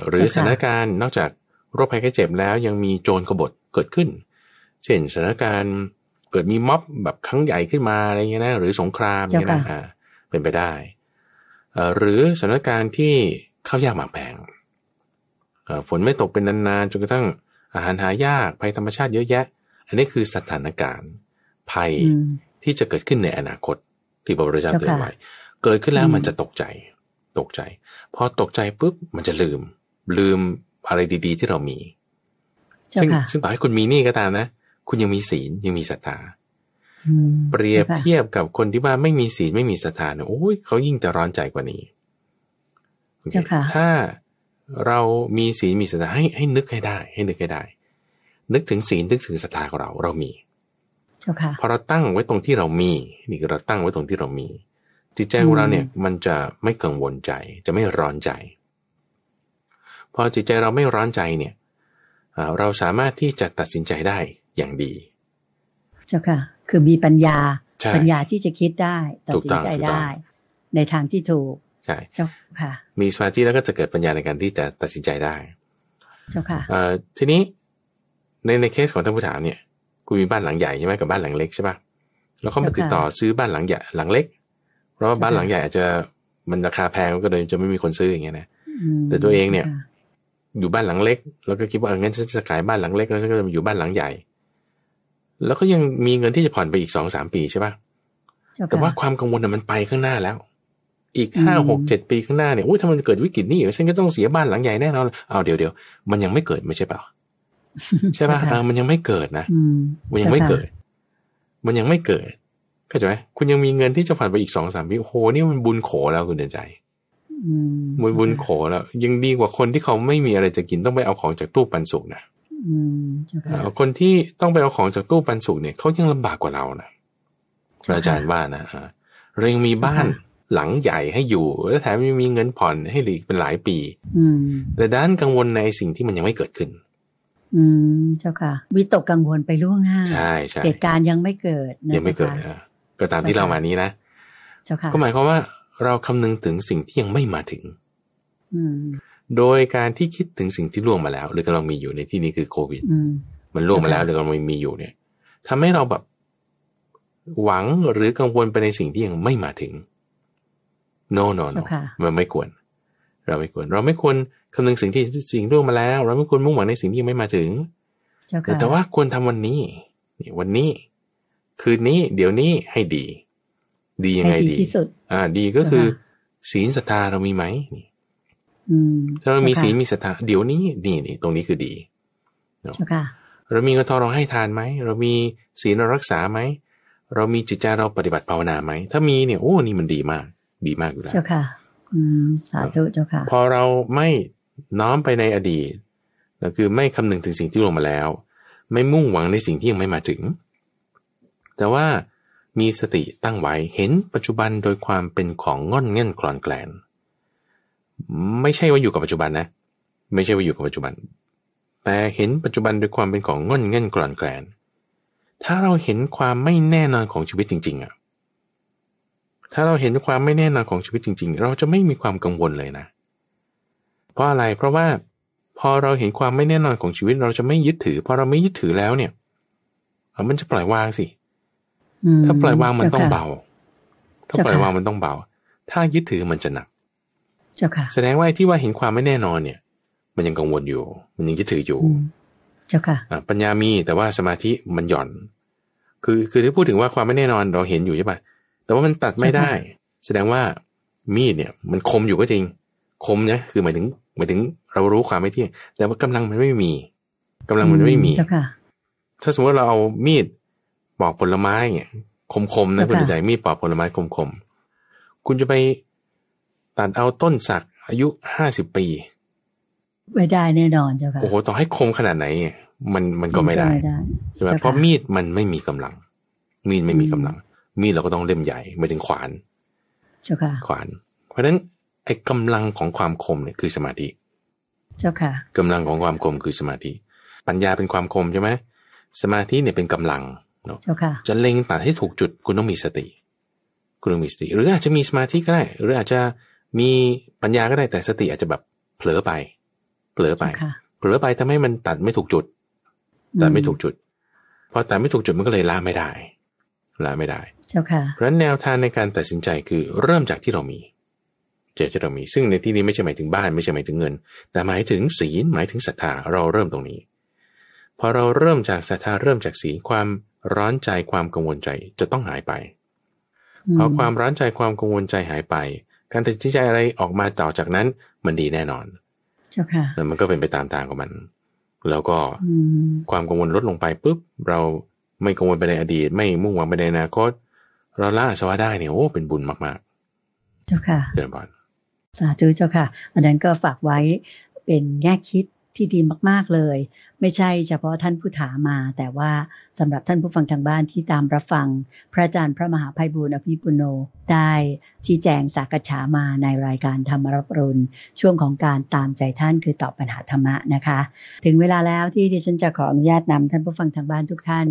หรือสถานการณ์นอกจากโรคภัยแค่เจ็บแล้ว ยังมีโจรขบฏเกิดขึ้น เช่น สถานการณ์เกิดมีม็อบแบบครั้งใหญ่ขึ้นมาอะไรเงี้ยนะ หรือสงครามเงี้ยนะเป็นไปได้หรือสถานการณ์ที่ข้าวยากหมากแพงฝนไม่ตกเป็นนาน ๆ จนกระทั่งอาหารหายากภัยธรรมชาติเยอะแยะ อันนี้คือสถานการณ์ภัยที่จะเกิดขึ้นในอนาคตที่พระพุทธเจ้าเตือนไว้เกิดขึ้นแล้วมันจะตกใจ ตกใจพอตกใจปุ๊บมันจะลืม ลืมอะไรดีๆ ที่เรามีซึ่งซึ่งต่อให้คุณมีนี่ก็ตามนะคุณยังมีศีลยังมีศรัทธาเปรียบเทียบกับคนที่ว่าไม่มีศีลไม่มีสถานี่โอ้ยเขายิ่งจะร้อนใจกว่านี้ถ้าเรามีศีลมีสถานให้ให้นึกให้ได้ ให้นึกให้ได้ นึกถึงศีลนึกถึงสถานาของเราเรามี พอเราตั้งไว้ตรงที่เรามี นี่เราตั้งไว้ตรงที่เรามี จิตใจของเราเนี่ย มันจะไม่กังวลใจ จะไม่ร้อนใจ พอจิตใจเราไม่ร้อนใจเนี่ยเราสามารถที่จะตัดสินใจได้อย่างดี เจ้าค่ะคือมีปัญญาปัญญาที่จะคิดได้ตัดสินใจได้ ในทางที่ถูก ใช่เจ้าค่ะ มีสมาธิแล้วก็จะเกิดปัญญาในการที่จะตัดสินใจได้ เจ้าค่ะทีนี้ในในเคสของท่านผู้ถามเนี่ยกูมีบ้านหลังใหญ่ใช่ไหมกับบ้านหลังเล็กใช่ปะแล้วเขามาติดต่อซื้อบ้านหลังใหญ่หลังเล็ก เพราะว่าบ้านหลังใหญ่อาจจะมันราคาแพงก็เลยจะไม่มีคนซื้ออย่างเงี้ยนะแต่ตัวเองเนี่ย อยู่บ้านหลังเล็ก แล้วก็คิดว่าเอองั้นฉันจะขายบ้านหลังเล็กแล้วฉันก็จะอยู่บ้านหลังใหญ่แล้วก็ยังมีเงินที่จะผ่อนไปอีกสองสามปีใช่ปะแต่ว่าความกังวลน่ะมันไปข้างหน้าแล้ว อีกห้าหกเจ็ดปีข้างหน้าเนี่ยโอ้ยถ้ามันเกิดวิกฤตนี่ฉันก็ต้องเสียบ้านหลังใหญ่แน่นอนเอาเดี๋ยวเดี๋ยวมันยังไม่เกิดไม่ใช่เปล่าใช่ป่ะมันยังไม่เกิดนะมันยังไม่เกิด มันยังไม่เกิดเข้าใจไหมคุณยังมีเงินที่จะผ่านไปอีกสองสามปีโอ้โหนี่มันบุญโขแล้วคุณเดินใจมันบุญโขแล้ว ยังดีกว่าคนที่เขาไม่มีอะไรจะกินต้องไปเอาของจากตู้ปันสุกนะอืมคนที่ต้องไปเอาของจากตู้ปันสุกเนี่ยเขายังลำบากกว่าเรานะอาจารย์ว่านะเรายังมีบ้านหลังใหญ่ให้อยู่ และแถมยังมีเงินผ่อนให้หลีกเป็นหลายปี อืมแต่ด้านกังวลในสิ่งที่มันยังไม่เกิดขึ้น อืม เจ้าค่ะวิตกกังวลไปล่วงหน้า ใช่ใช่เหตุการณ์ยังไม่เกิดยังไม่เกิดก็ตามที่เรามานี้นะ เจ้าค่ะ ก็หมายความว่า เราคำนึงถึงสิ่งที่ยังไม่มาถึง อืมโดยการที่คิดถึงสิ่งที่ล่วงมาแล้วหรือกำลังมีอยู่ในที่นี้คือโควิดมันล่วงมาแล้วหรือกำลังมีอยู่เนี่ย ทำให้เราแบบหวังหรือกังวลไปในสิ่งที่ยังไม่มาถึง no no no มันไม่ควร เราไม่ควรเราไม่ควรคำนึงสิ่งที่สิ่งล่วงมาแล้ว เราไม่ควรมุ่งหวังในสิ่งที่ยังไม่มาถึงแต่ว่าควรทำวันนี้นี่วันนี้ คืนนี้ เดี๋ยวนี้ให้ดี ดียังไงดีอ่า ดีก็คือศีลศรัทธาเรามีไหมนี่ถ้าเรามีศีลมีศรัทธาเดี๋ยวนี้นี่นี่ ตรงนี้คือดี เรามีเงินทองเราให้ทานไหม เรามีศีลเรารักษาไหม เรามีจิตใจเราปฏิบัติภาวนาไหมถ้ามีเนี่ยโอ้นี่มันดีมาก ดีมากอยู่แล้วเจ้าค่ะอืมสาธุเจ้าค่ะพอเราไม่น้อมไปในอดีต ก็คือไม่คำนึงถึงสิ่งที่ลงมาแล้ว ไม่มุ่งหวังในสิ่งที่ยังไม่มาถึง แต่ว่ามีสติตั้งไว้เห็นปัจจุบันโดยความเป็นของง่อนเง่นกรอนแกลนไม่ใช่ว่าอยู่กับปัจจุบันนะไม่ใช่ว่าอยู่กับปัจจุบัน แต่เห็นปัจจุบันด้วยความเป็นของง่อนเงันกร่อนแกลนถ้าเราเห็นความไม่แน่นอนของชีวิตจริงๆอะถ้าเราเห็นความไม่แน่นอนของชีวิตจริงๆ เราจะไม่มีความกังวลเลยนะเพราะอะไรเพราะว่าพอเราเห็นความไม่แน่นอนของชีวิต เราจะไม่ยึดถือพอเราไม่ยึดถือแล้วเนี่ยมันจะปล่อยวางสิถ้าปล่อยวางมันต้องเบา ถ้าปล่อยวางมันต้องเบาถ้ายึดถือมันจะหนักเจ้าค่ะแสดงว่าที่ว่าเห็นความไม่แน่นอนเนี่ย มันยังกังวลอยู่ มันยังยึดถืออยู่เจ้าค่ะปัญญามีแต่ว่าสมาธิมันหย่อน คือคือที่พูดถึงว่าความไม่แน่นอนเราเห็นอยู่ใช่ปะแต่ว่ามันตัดไม่ได้ แสดงว่ามีดเนี่ย มันคมอยู่ก็จริง คมนะคือหมายถึงหมายถึงเรารู้ความไม่เที่ยงแต่ว่ากำลังมันไม่มี กำลังมันไม่มีถ้าสมมติเราเอามีดปอกผลไม้เนี่ย คมๆนะคุณใจมีดปอกผลไม้คมๆคุณจะไปตัดเอาต้นสักอายุห้าสิบปีไม่ได้แน่นอนเจ้าค่ะโอ้โหต่อให้คมขนาดไหน มันมันก็ไม่ได้ใช่ไหมเพราะมีดมันไม่มีกำลัง มีดไม่มีกำลัง มีดเราก็ต้องเล่มใหญ่ไม่ถึงขวาน เจ้าค่ะ ขวานเพราะฉะนั้น ไอ้กำลังของความคมเนี่ยคือสมาธิ เจ้าค่ะกำลังของความคมคือสมาธิปัญญาเป็นความคมใช่ไหมสมาธิเนี่ยเป็นกำลังเนาะเจ้าค่ะจะเล็งตัดให้ถูกจุด คุณต้องมีสติ คุณต้องมีสติ หรืออาจจะมีสมาธิก็ได้ หรืออาจจะมีปัญญาก็ได้แต่สติอาจจะแบบเผลอไป เผลอไป เผลอไปทำให้มันตัดไม่ถูกจุด ตัดไม่ถูกจุดพอตัดไม่ถูกจุดมันก็เลยละไม่ได้ละไม่ได้เจ้าค่ะ เพราะแนวทางในการตัดสินใจคือเริ่มจากที่เรามี เจตจะเรามี ซึ่งในที่นี้ไม่ใช่หมายถึงบ้านไม่ใช่หมายถึงเงิน แต่หมายถึงศีลหมายถึงศรัทธาเราเริ่มตรงนี้ พอเราเริ่มจากศรัทธาเริ่มจากศีลความร้อนใจความกังวลใจจะต้องหายไป พอความร้อนใจความกังวลใจหายไปการตัดสินใจอะไรออกมาต่อจากนั้นมันดีแน่นอน เจ้าค่ะมันก็เป็นไปตามทางของมัน แล้วก็ความกังวลลดลงไปปุ๊บเราไม่กังวลไปในอดีต ไม่มุ่งหวังไปในอนาคตเราละสวะได้เนี่ยโอ้เป็นบุญมาก ๆ เจ้าค่ะเดินบอลสาธุเจ้าค่ะ อันนั้นก็ฝากไว้เป็นแง่คิดที่ดีมาก ๆเลยไม่ใช่เฉพาะท่านผู้ถามมา แต่ว่าสำหรับท่านผู้ฟังทางบ้านที่ตามรับฟังพระอาจารย์พระมหาภัยบูรณ์อภิปุโน ได้ชี้แจงสากฉามาในรายการธรรมรับรุณช่วงของการตามใจท่านคือตอบปัญหาธรรมะนะคะ ถึงเวลาแล้วที่ดิฉันจะขออนุญาตนำท่านผู้ฟังทางบ้านทุกท่าน